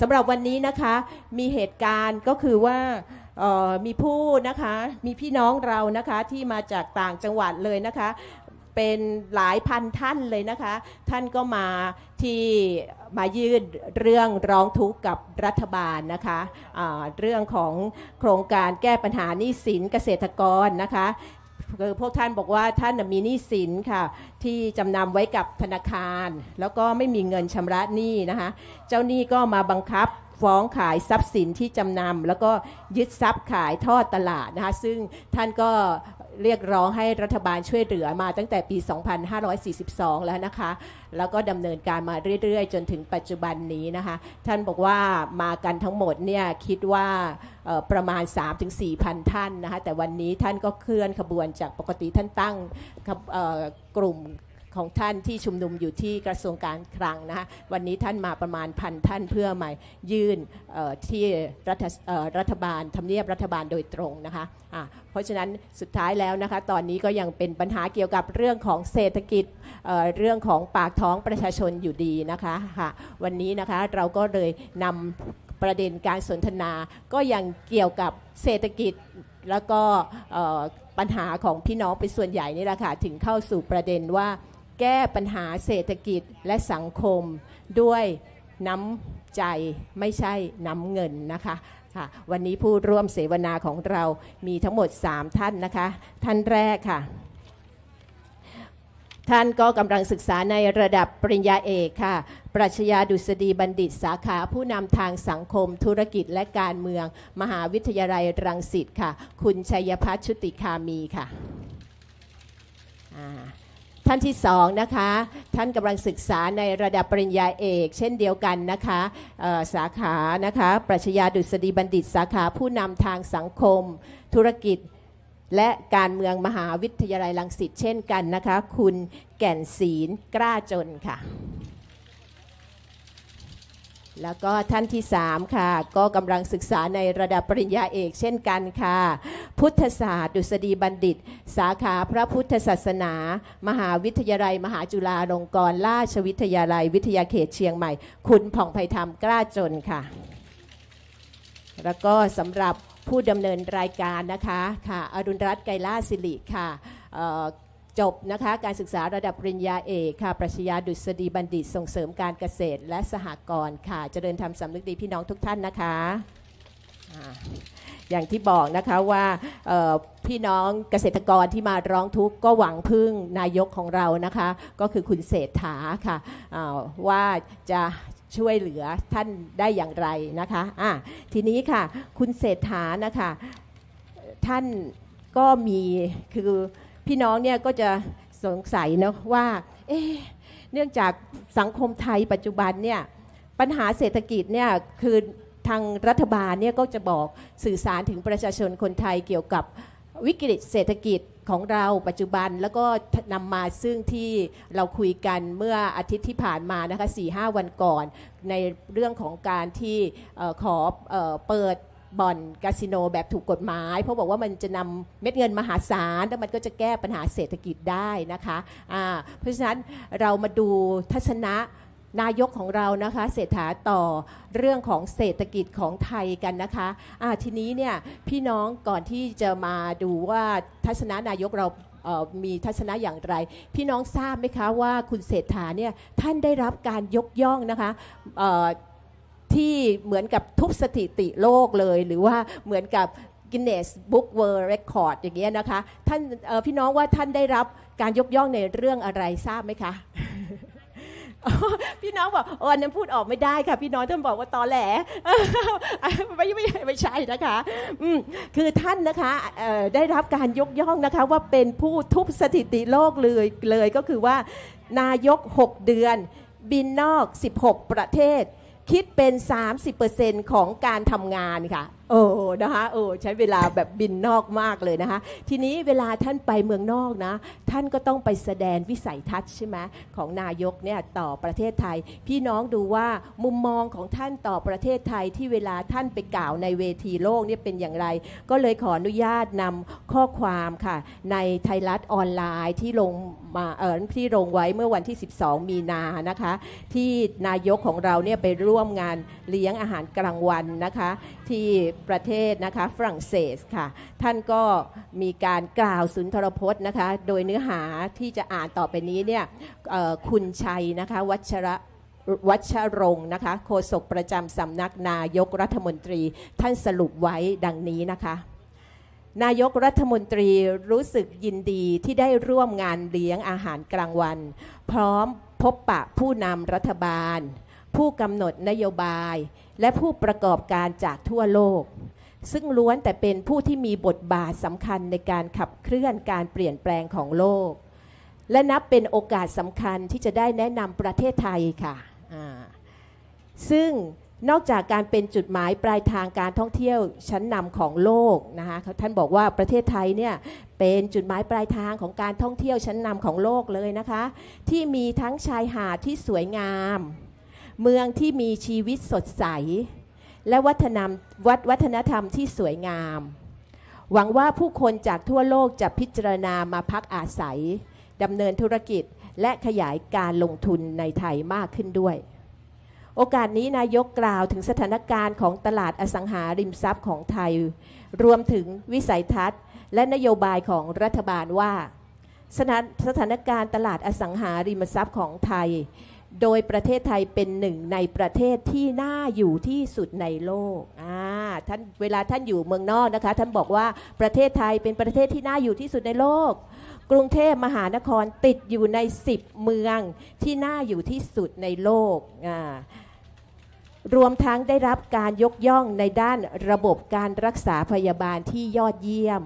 สำหรับวันนี้นะคะมีเหตุการณ์ก็คือว่ามีผู้นะคะมีพี่น้องเรานะคะที่มาจากต่างจังหวัดเลยนะคะ เป็นหลายพันท่านเลยนะคะ ท่านก็มาที่มายื่นเรื่องร้องทุกข์กับรัฐบาลนะคะะเรื่องของโครงการแก้ปัญหาหนี้สินเกษตรกรนะคะคือพวกท่านบอกว่าท่านมีหนี้สินค่ะที่จำนำไว้กับธนาคาร แล้วก็ไม่มีเงินชำระหนี้นะคะ เจ้าหนี้ก็มาบังคับฟ้องขายทรัพย์สินที่จำนำแล้วก็ยึดทรัพย์ขายทอดตลาดนะคะซึ่งท่านก็เรียกร้องให้รัฐบาลช่วยเหลือมาตั้งแต่ปี 2542 แล้วนะคะ แล้วก็ดำเนินการมาเรื่อยๆ จนถึงปัจจุบันนี้นะคะ ท่านบอกว่ามากันทั้งหมดเนี่ยคิดว่าประมาณ 3-4,000 ท่านนะคะ แต่วันนี้ท่านก็เคลื่อนขบวนจากปกติท่านตั้งกลุ่มของท่านที่ชุมนุมอยู่ที่กระทรวงการคลังนะคะวันนี้ท่านมาประมาณพันท่านเพื่อมายื่นที่รัฐรัฐบาลทำเนียบรัฐบาลโดยตรงนะคะะเพราะฉะนั้นสุดท้ายแล้วนะคะตอนนี้ก็ยังเป็นปัญหาเกี่ยวกับเรื่องของเศรษฐกิจเเรื่องของปากท้องประชาชนอยู่ดีนะคะค่ะวันนี้นะคะเราก็เลยนำประเด็นการสนทนา ก็ยังเกี่ยวกับเศรษฐกิจแล้วก็ปัญหาของพี่น้องเป็นส่วนใหญ่นี่แหละค่ะถึงเข้าสู่ประเด็นว่าแก้ปัญหาเศรษฐกิจและสังคมด้วยน้ำใจไม่ใช่น้ำเงินนะคะค่ะ วันนี้ผู้ร่วมเสวนาของเรามีทั้งหมด 3 ท่านนะคะท่านแรกค่ะ ท่านก็กำลังศึกษาในระดับปริญญาเอกค่ะ ปรัชญาดุษฎีบัณฑิตสาขาผู้นำทางสังคมธุรกิจและการเมืองมหาวิทยาลัยรังสิตค่ะ คุณชัยพัฒชุติคามีค่ะท่านที่สองนะคะ ท่านกำลังศึกษาในระดับปริญญาเอก เช่นเดียวกันนะคะสาขา นะคะปรัชญาดุษฎีบัณฑิตสาขาผู้นำทางสังคม ธุรกิจและการเมืองมหาวิทยาลัยลังสิตเช่นกันนะคะ คุณแก่นศีลกล้าจนค่ะแล้วก็ท่านที่3ค่ะ ก็กำลังศึกษาในระดับปริญญาเอกเช่นกันค่ะ พุทธศาสตร์ดุษฎีบัณฑิต สาขาพระพุทธศาสนา มหาวิทยาลัย มหาจุฬาลงกรณราชวิทยาลัย วิทยาเขตเชียงใหม่ คุณผ่องไพธรรมกล้าจนค่ะ แล้วก็สำหรับผู้ดำเนินรายการนะคะค่ะอรุณรัตน์ไกรล่าสิริค่ะจบนะคะ การศึกษาระดับปริญญาเอกค่ะปรัชญาดุษฎีบัณฑิตส่งเสริมการเกษตรและสหกรณ์ค่ะจเจริญธรรมสำนึกดีพี่น้องทุกท่านนะคะออย่างที่บอกนะคะว่าพี่น้องเกษตรกรที่มาร้องทุกข์ก็หวังพึ่งนายกของเรานะคะก็คือคุณเศรษฐาค่ะว่าจะช่วยเหลือท่านได้อย่างไรนะคะะทีนี้ค่ะคุณเศรษฐานะคะท่านก็มีคือพี่น้องเนี่ยก็จะสงสัยนะว่าเอ๊เนื่องจากสังคมไทยปัจจุบันเนี่ยปัญหาเศรษฐกิจเนี่ยคือทางรัฐบาลเนี่ยก็จะบอกสื่อสารถึงประชาชนคนไทยเกี่ยวกับ วิกฤตเศรษฐกิจของเราปัจจุบันแล้วก็นำมาซึ่งที่เราคุยกันเมื่ออาทิตย์ที่ผ่านมานะคะ4-5 วันก่อนในเรื่องของการที่ขอเปิดบ่อนคาสิโนแบบถูกกฎหมาย เพราะบอกว่ามันจะนำเม็ดเงินมหาศาลแล้วมันก็จะแก้ปัญหาเศรษฐกิจได้นะคะะเพราะฉะนั้นเรามาดูทัศนะนายกของเรานะคะเศรษฐาต่อเรื่องของเศรษฐกิจของไทยกันนะคะะทีนี้เนี่ยพี่น้องก่อนที่จะมาดูว่าทัศนะนายกเรามีทัศนะอย่างไร พี่น้องทราบไหมคะว่าคุณเศรษฐาเนี่ยท่านได้รับการยกย่องนะคะที่เหมือนกับทุบสถิติโลกเลย หรือว่าเหมือนกับ Guinness Book World Record อย่างเงี้ยนะคะท่านพี่น้องว่าท่านได้รับการยกย่องในเรื่องอะไรทราบไหมคะพี่น้องบอกอันนั้นพูดออกไม่ได้ค่ะพี่น้องท่านบอกว่าตอแหลไม่ไม่ไม่ใช่นะคะคือท่านนะคะได้รับการยกย่องนะคะว่าเป็นผู้ทุบสถิติโลกเลยเลยก็คือว่า นายก 6 เดือน บินนอก 16 ประเทศคิดเป็น 30%ของการทำงานค่ะโอ้นะคะโอ้ใช้เวลาแบบบินนอกมากเลยนะคะ ทีนี้เวลาท่านไปเมืองนอกนะ ท่านก็ต้องไปแสดงวิสัยทัศน์ใช่ไหมของนายกเนี่ยต่อประเทศไทย พี่น้องดูว่ามุมมองของท่านต่อประเทศไทยที่เวลาท่านไปกล่าวในเวทีโลกเนี่ยเป็นอย่างไร ก็เลยขออนุญาตนำข้อความค่ะ ในไทยรัฐออนไลน์ที่ลงมาเออที่ลงไว้เมื่อวันที่ 12 มีนา นะคะ ที่นายกของเราเนี่ยไปร่วมงานเลี้ยงอาหารกลางวันนะคะ ที่ประเทศนะคะฝรั่งเศสค่ะท่านก็มีการกล่าวสุนทรพจน์นะคะโดยเนื้อหาที่จะอ่านต่อไปนี้เนี่ยคุณชัยนะคะวัชระวัชรงค์นะคะโฆษกประจำสำนักนายกรัฐมนตรีท่านสรุปไว้ดังนี้นะคะนายกรัฐมนตรีรู้สึกยินดีที่ได้ร่วมงานเลี้ยงอาหารกลางวัน พร้อมพบปะผู้นำรัฐบาล ผู้กำหนดนโยบายและผู้ประกอบการจากทั่วโลก ซึ่งล้วนแต่เป็นผู้ที่มีบทบาทสำคัญในการขับเคลื่อนการเปลี่ยนแปลงของโลก และนับเป็นโอกาสสำคัญที่จะได้แนะนำประเทศไทยค่ะซึ่งนอกจากการเป็นจุดหมายปลายทางการท่องเที่ยวชั้นนำของโลกนะคะท่านบอกว่าประเทศไทยเนี่ยเป็นจุดหมายปลายทางของการท่องเที่ยวชั้นนำของโลกเลยนะคะที่มีทั้งชายหาดที่สวยงามเมืองที่มีชีวิตสดใส และวัฒนธรรมวัฒนธรรมที่สวยงาม หวังว่าผู้คนจากทั่วโลกจะพิจารณามาพักอาศัยดำเนินธุรกิจและขยายการลงทุนในไทยมากขึ้นด้วย โอกาสนี้นายกกล่าวถึงสถานการณ์ของตลาดอสังหาริมทรัพย์ของไทย รวมถึงวิสัยทัศน์ และนโยบายของรัฐบาลว่าสถานการณ์ตลาดอสังหาริมทรัพย์ของไทยโดยประเทศไทยเป็นหนึ่งในประเทศที่น่าอยู่ที่สุดในโลก อ่า ท่านเวลาท่านอยู่เมืองนอกนะคะ ท่านบอกว่าประเทศไทยเป็นประเทศที่น่าอยู่ที่สุดในโลก กรุงเทพมหานครติดอยู่ในสิบเมืองที่น่าอยู่ที่สุดในโลก อ่า รวมทั้งได้รับการยกย่องในด้านระบบการรักษาพยาบาลที่ยอดเยี่ยม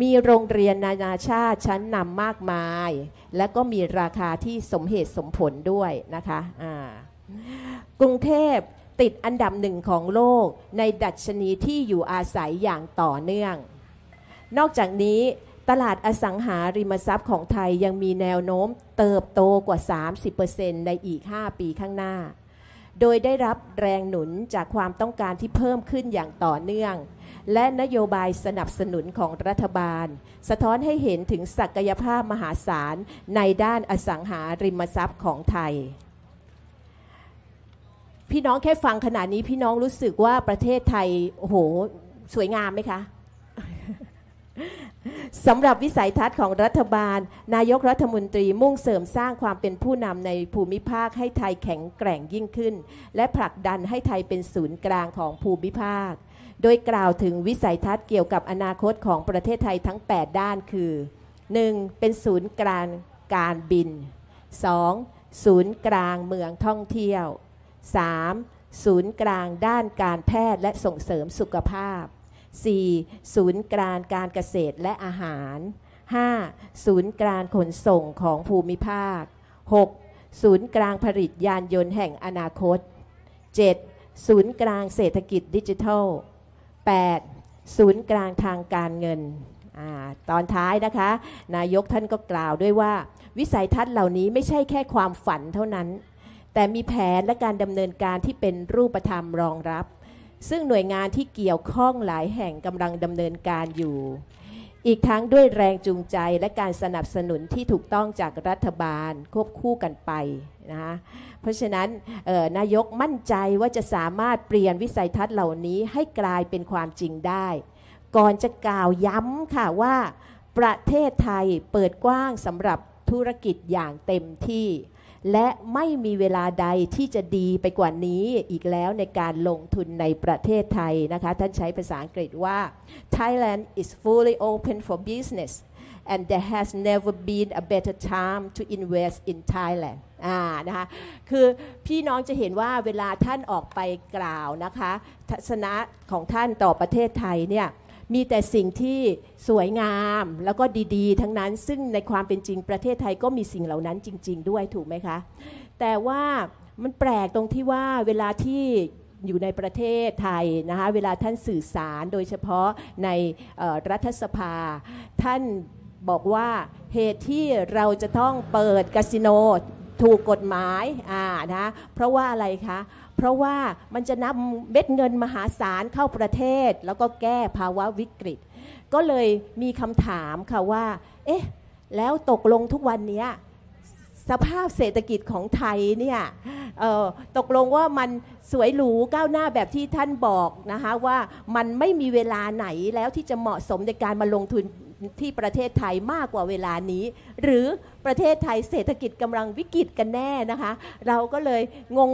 มีโรงเรียนนานาชาติชั้นนำมากมาย และก็มีราคาที่สมเหตุสมผลด้วยนะคะ กรุงเทพติดอันดับหนึ่งของโลกในดัชนีที่อยู่อาศัยอย่างต่อเนื่อง นอกจากนี้ตลาดอสังหาริมทรัพย์ของไทยยังมีแนวโน้มเติบโตกว่า 30%ในอีก 5 ปีข้างหน้า โดยได้รับแรงหนุนจากความต้องการที่เพิ่มขึ้นอย่างต่อเนื่องและนโยบายสนับสนุนของรัฐบาล สะท้อนให้เห็นถึงศักยภาพมหาศาล ในด้านอสังหาริมทรัพย์ของไทย พี่น้องแค่ฟังขนาดนี้พี่น้องรู้สึกว่าประเทศไทย โอ้โห สวยงามไหมคะสำหรับวิสัยทัศน์ของรัฐบาล นายกรัฐมนตรีมุ่งเสริมสร้างความเป็นผู้นำในภูมิภาคให้ไทยแข็งแกร่งยิ่งขึ้น และผลักดันให้ไทยเป็นศูนย์กลางของภูมิภาค โดยกล่าวถึงวิสัยทัศน์เกี่ยวกับอนาคตของประเทศไทยทั้ง 8 ด้านคือ 1. เป็นศูนย์กลางการบิน 2. ศูนย์กลางเมืองท่องเที่ยว 3. ศูนย์กลางด้านการแพทย์และส่งเสริมสุขภาพ 4. ศูนย์กลางการเกษตรและอาหาร 5. ศูนย์กลางขนส่งของภูมิภาค 6. ศูนย์กลางผลิตยานยนต์แห่งอนาคต 7. ศูนย์กลางเศรษฐกิจดิจิทัล 8. ศูนย์กลางทางการเงินอตอนท้ายนะคะ นายกท่านก็กล่าวด้วยว่า วิสัยทัศน์เหล่านี้ไม่ใช่แค่ความฝันเท่านั้น แต่มีแผนและการดำเนินการที่เป็นรูปธรรมรองรับซึ่งหน่วยงานที่เกี่ยวข้องหลายแห่งกำลังดำเนินการอยู่ อีกทั้งด้วยแรงจูงใจและการสนับสนุนที่ถูกต้องจากรัฐบาลควบคู่กันไปนะคะเพราะฉะนั้นนายกมั่นใจว่าจะสามารถเปลี่ยนวิสัยทัศน์เหล่านี้ให้กลายเป็นความจริงได้ ก่อนจะกล่าวย้ำค่ะว่าประเทศไทยเปิดกว้างสำหรับธุรกิจอย่างเต็มที่และไม่มีเวลาใดที่จะดีไปกว่านี้อีกแล้วในการลงทุนในประเทศไทยนะคะท่านใช้ภาษาอังกฤษว่า Thailand is fully open for business and there has never been a better time to invest in Thailand อ่านะคะคือพี่น้องจะเห็นว่าเวลาท่านออกไปกล่าวนะคะ ทัศนะของท่านต่อประเทศไทยเนี่ยมีแต่สิ่งที่สวยงามแล้วก็ดีๆ ทั้งนั้นซึ่งในความเป็นจริงประเทศไทยก็มีสิ่งเหล่านั้นจริง ๆด้วยถูกไหมคะแต่ว่ามันแปลกตรงที่ว่าเวลาที่อยู่ในประเทศไทยนะคะเวลาท่านสื่อสารโดยเฉพาะในรัฐสภา ท่านบอกว่าเหตุที่เราจะต้องเปิดคาสิโนถูกกฎหมายอ่านะเพราะว่าอะไรคะเเพราะว่ามันจะนำเม็ดเงินมหาศาลเข้าประเทศ แล้วก็แก้ภาวะวิกฤต ก็เลยมีคำถามค่ะว่า เอ๊ะ แล้วตกลงทุกวันนี้สภาพเศรษฐกิจของไทยเนี่ยตกลงว่ามันสวยหรูก้าวหน้าแบบที่ท่านบอกนะคะว่ามันไม่มีเวลาไหนแล้วที่จะเหมาะสมในการมาลงทุนที่ประเทศไทยมากกว่าเวลานี้ หรือประเทศไทยเศรษฐกิจกำลังวิกฤตกันแน่นะคะ เราก็เลย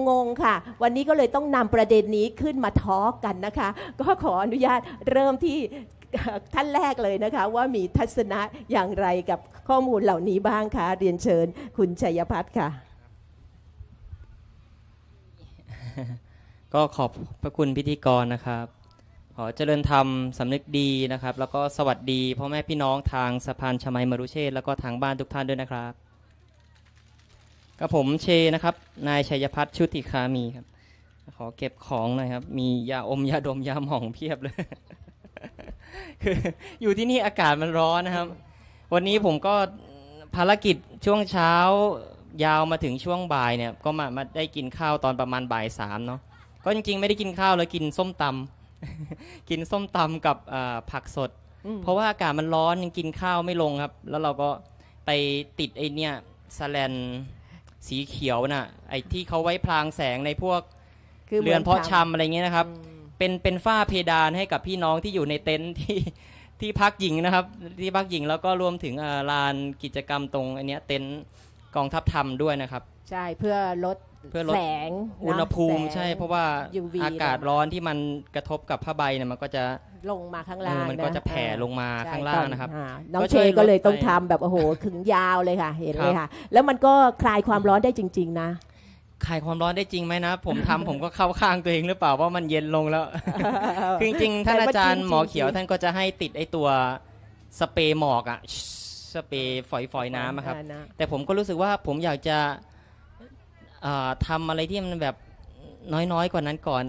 งงๆค่ะ วันนี้ก็เลยต้องนำประเด็นนี้ขึ้นมาทอกกันนะคะ ก็ขออนุญาตเริ่มที่ท่านแรกเลยนะคะ ว่ามีทัศนะอย่างไรกับข้อมูลเหล่านี้บ้างคะเรียนเชิญคุณชัยพัฒน์ค่ะ ก็ขอบพระคุณพิธีกรนะครับขอ เจริญธรรมสำนึกดีนะครับ แล้วก็สวัสดีพ่อแม่พี่น้องทาง สะพานชมัยมรุเชษแล้วก็ทางบ้านทุกท่านด้วยนะครับกับผมเชนะครับ นายชัยพัฒน์ชุติคามีครับ ขอเก็บของหน่อยครับ มียาอมยาดมยาหม่องเพียบเลยคืออยู่ที่นี่อากาศมันร้อนนะครับ วันนี้ผมก็ภารกิจช่วงเช้ายาวมาถึงช่วงบ่ายเนี่ย ก็มามาได้กินข้าวตอนประมาณบ่ายสามเนาะก็จริงๆ ไม่ได้กินข้าวแล้วกินส้มตำกินส้มตำกับผักสด เพราะว่าอากาศมันร้อนยังกินข้าวไม่ลงครับ แล้วเราก็ไปติดไอเนี่ยสแลนสีเขียวน่ะไอที่เขาไว้พรางแสงในพวกเรือนเพาะชำอะไรเงี้ยนะครับ เป็นเป็นฝ้าเพดานให้กับพี่น้องที่อยู่ในเต็นท์ที่ที่พักหญิงนะครับ ที่พักหญิงแล้วก็รวมถึงลานกิจกรรมตรง อันเนี้ยเต็นท์กองทัพธรรมด้วยนะครับใช่เพื่อลดเพื่อลดแสงอุณหภูมิ ใช่ เพราะว่า UV อากาศร้อนที่มันกระทบกับผ้าใบเนี่ยมันก็จะลงมาข้างล่าง มันก็จะแผ่ลงมาข้างล่างนะครับน้องเชยก็เลยต้องทำแบบโอ้โหขึงยาวเลยค่ะ เห็นเลยค่ะแล้วมันก็คลายความร้อนได้จริง ๆ นะ คลายความร้อนได้จริงไหมนะผมทำผมก็เข้าข้างตัวเองหรือเปล่าว่ามันเย็นลงแล้ว จริงๆท่านอาจารย์หมอเขียวท่านก็จะให้ติดไอตัวสเปรย์หมอกอะสเปรย์ฝอยๆน้ำครับ แต่ผมก็รู้สึกว่าผมอยากจะทำอะไรที่มันแบบน้อยๆ กว่านั้นก่อน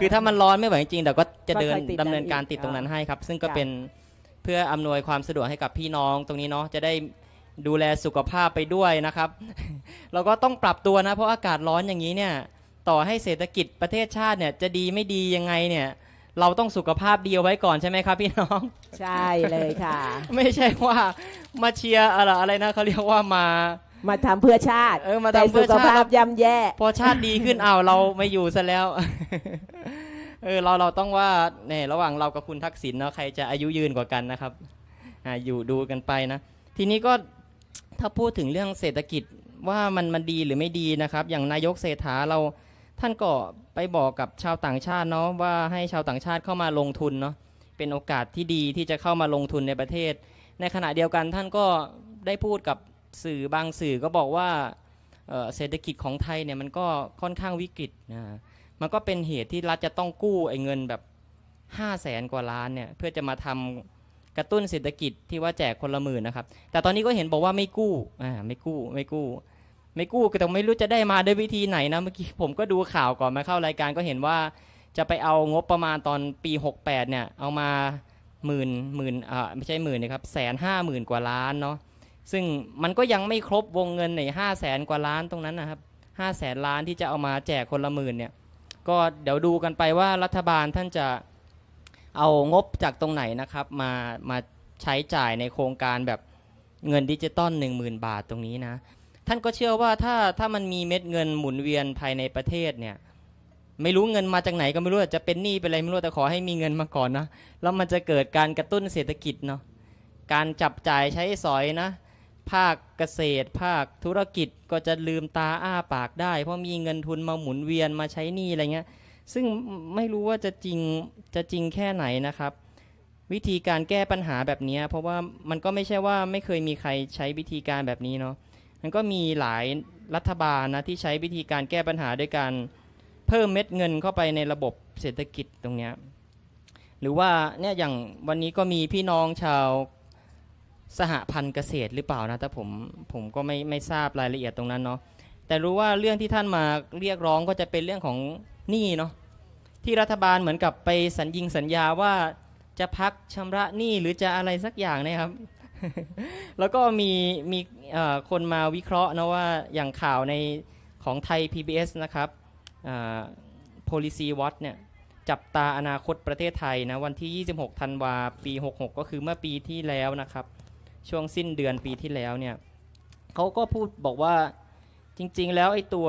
คือถ้ามันร้อนไม่ไหวจริงแต่ก็จะเดินดำเนินการติดตรงนั้นให้ครับ ซึ่งก็เป็นเพื่ออำนวยความสะดวกให้กับพี่น้องตรงนี้เนาะ จะได้ดูแลสุขภาพไปด้วยนะครับ เราก็ต้องปรับตัวนะ เพราะอากาศร้อนอย่างนี้เนี่ย ต่อให้เศรษฐกิจประเทศชาติเนี่ย จะดีไม่ดียังไงเนี่ย เราต้องสุขภาพดีเอาไว้ก่อนใช่ไหมครับ พี่น้อง ใช่เลยค่ะ ไม่ใช่ว่ามาเชียร์อะไรนะเขาเรียกว่ามามาทำเพื่อชาติเออมาทำเพื่อชาติสุขภาพย่ำแย่พอชาติดีขึ้นเอาเราไม่อยู่ซะแล้วเออเราเราต้องว่าเนี่ยระหว่างเรากับคุณทักษิณเนาะใครจะอายุยืนกว่ากันนะครับอ่าอยู่ดูกันไปนะทีนี้ก็ถ้าพูดถึงเรื่องเศรษฐกิจว่ามันมันดีหรือไม่ดีนะครับ อย่างนายกเศรษฐาเราท่านก็ไปบอกกับชาวต่างชาติ เนาะว่าให้ชาวต่างชาติเข้ามาลงทุนเนาะเป็นโอกาสที่ดีที่จะเข้ามาลงทุนในประเทศ ในขณะเดียวกันท่านก็ได้พูดกับสื่อบางสื่อก็บอกว่าเศรษฐกิจของไทยเนี่ยมันก็ค่อนข้างวิกฤตนะมันก็เป็นเหตุที่รัฐจะต้องกู้ไอ้เงินแบบ5้าแสนกว่าล้านเนี่ยเพื่อจะมาทำกระตุ้นเศรษฐกิจที่ว่าแจกคนละหมื่นนะครับแต่ตอนนี้ก็เห็นบอกว่าไม่กู้อ่าไม่กู้ไม่กู้ ไม่กู้แต่ไม่รู้จะได้มาด้วยวิธีไหนนะเมื่อกี้ผมก็ดูข่าวก่อนมาเข้ารายการก็เห็นว่าจะไปเอางบประมาณตอนปี 68เนี่ยเอามาหมื่นหมื่นอ่าไม่ใช่หมื่นนะครับแสนห้าหมื่นกว่าล้านเนาะซึ่งมันก็ยังไม่ครบวงเงินในห้าแสนกว่าล้านตรงนั้นนะครับห้าแสนล้านที่จะเอามาแจกคนละหมื่นเนี่ย ก็เดี๋ยวดูกันไปว่ารัฐบาลท่านจะเอางบจากตรงไหนนะครับ มามาใช้จ่ายในโครงการแบบเงินดิจิตอล1 0,000บาทตรงนี้นะท่านก็เชื่อว่าถ้าถ้ามันมีเม็ดเงินหมุนเวียนภายในประเทศเนี่ย ไม่รู้เงินมาจากไหนก็ไม่รู้จะเป็นหนี้เป็นอะไรไม่รู้แต่ขอให้มีเงินมาก่อนนะแล้วมันจะเกิดการกระตุ้นเศรษฐกิจเนาะการจับจ่ายใช้สอยนะภาคเกษตรภาคธุรกิจก็จะลืมตาอ้าปากได้เพราะมีเงินทุนมาหมุนเวียนมาใช้หนี้อะไรเงี้ยซึ่งไม่รู้ว่าจะจริงจะจริงแค่ไหนนะครับ วิธีการแก้ปัญหาแบบนี้ เพราะว่ามันก็ไม่ใช่ว่าไม่เคยมีใครใช้วิธีการแบบนี้เนาะมันก็มีหลายรัฐบาลนะที่ใช้วิธีการแก้ปัญหาด้วยการเพิ่มเม็ดเงินเข้าไปในระบบเศรษฐกิจตรงนี้หรือว่าเนี่ยอย่างวันนี้ก็มีพี่น้องชาวสหพันธ์เกษตรหรือเปล่านะ แต่ผมผมก็ไม่ไม่ทราบรายละเอียดตรงนั้นเนาะแต่รู้ว่าเรื่องที่ท่านมาเรียกร้องก็จะเป็นเรื่องของหนี้เนาะที่รัฐบาลเหมือนกับไปสัญญิงสัญญาว่าจะพักชำระหนี้หรือจะอะไรสักอย่างนะครับ แล้วก็มีมีคนมาวิเคราะห์นะว่าอย่างข่าวในของไทย PBS นะครับ policy watch เนี่ยจับตาอนาคตประเทศไทยนะวันที่ 26ธันวาปี 66 ก็คือเมื่อปีที่แล้วนะครับช่วงสิ้นเดือนปีที่แล้วเนี่ยเขาก็พูดบอกว่าจริง ๆ แล้วไอ้ตัว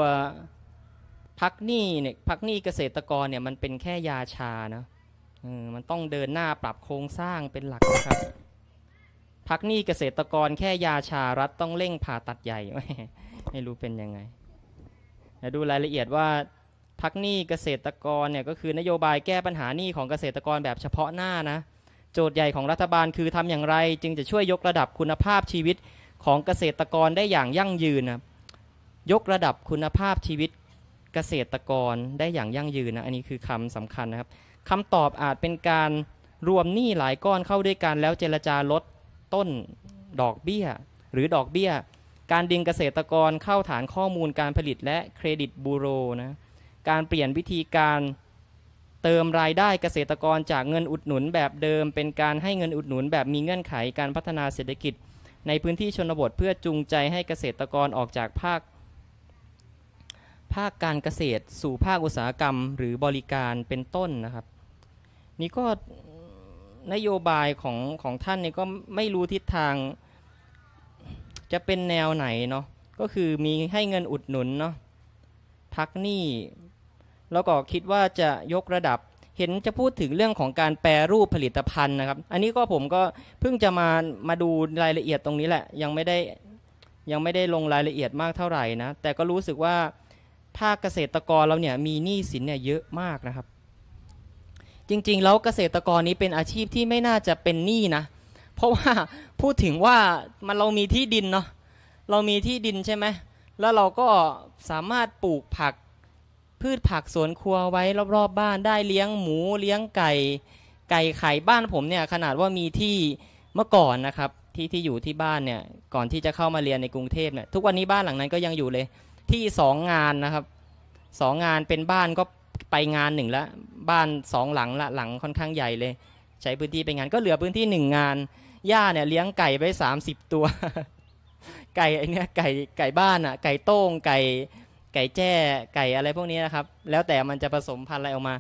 พักหนี้เนี่ยพักหนี้เกษตรกรเนี่ยมันเป็นแค่ยาชา นะมันต้องเดินหน้าปรับโครงสร้างเป็นหลักนะครับพักหนี้เกษตรกรแค่ยาชารัฐต้องเร่งผ่าตัดใหญ่ ไม่รู้เป็นยังไงดูรายละเอียดว่า พักหนี้เกษตรกรเนี่ยก็คือนโยบายแก้ปัญหาหนี้ของเกษตรกรแบบเฉพาะหน้านะโจทย์ใหญ่ของรัฐบาลคือทำอย่างไรจึงจะช่วยยกระดับคุณภาพชีวิตของเกษตรกรได้อย่างยั่งยืนนะยกระดับคุณภาพชีวิตเกษตรกรได้อย่างยั่งยืนนะอันนี้คือคำสำคัญนะครับคำตอบอาจเป็นการรวมหนี้หลายก้อนเข้าด้วยกันแล้วเจรจาลดต้นดอกเบี้ยหรือดอกเบี้ย การดึงเกษตรกรเข้าฐานข้อมูลการผลิต และเครดิตบูโรนะการเปลี่ยนวิธีการเติมรายได้เกษตรกรจากเงินอุดหนุนแบบเดิม เป็นการให้เงินอุดหนุนแบบมีเงื่อนไขการพัฒนาเศรษฐกิจ ในพื้นที่ชนบทเพื่อจูงใจให้เกษตรกรออกจากภาคภาคการเกษตรสู่ภาคอุตสาหกรรม หรือบริการเป็นต้นนะครับนี่ก็ นโยบายของของท่านนี่ก็ไม่รู้ทิศทาง จะเป็นแนวไหนเนาะก็คือมีให้เงินอุดหนุนเนาะพักหนี้แล้วก็คิดว่าจะยกระดับ เห็นจะพูดถึงเรื่องของการแปรรูปผลิตภัณฑ์นะครับ อันนี้ก็ผมก็เพิ่งจะมามาดูรายละเอียดตรงนี้แหละ ยังไม่ได้ ยังไม่ได้ ลงรายละเอียดมากเท่าไหร่นะ แต่ก็รู้สึกว่า ภาคเกษตรกรเราเนี่ยมีหนี้สินเนี่ยเยอะมากนะครับ จริง ๆ แล้วเกษตรกรนี้เป็นอาชีพที่ไม่น่าจะเป็นหนี้นะ เพราะว่าพูดถึงว่ามันเรามีที่ดินเนาะ เรามีที่ดินใช่ไหมแล้วเราก็สามารถปลูกผักพืชผักสวนครัวไว้รอบๆบบ้านได้เลี้ยงหมูเลี้ยงไก่ไก่ไข่บ้านผมเนี่ย ขนาดว่ามีที่เมื่อก่อนนะครับที่ที่อยู่ที่บ้านเนี่ยก่อนที่จะเข้ามาเรียนในกรุงเทพเนี่ยทุกวันนี้บ้านหลังนั้นก็ยังอยู่เลย ที่สองงานนะครับสองงานเป็นบ้านก็ไปงานหนึ่งละบ้านสองหลังละหลังค่อนข้างใหญ่เลย ใช้พื้นที่ไปงานก็เหลือพื้นที่หนึ่งงานย่าเนี่ยเลี้ยงไก่ไว้สามสิบตัว ไก่ไอเนี้ยไก่ไก่บ้านอ่ะไก่โต้งไก่ไก่แจ้ไก่อะไรพวกนี้นะครับแล้วแต่มันจะผสมพันธุ์อะไรออกมา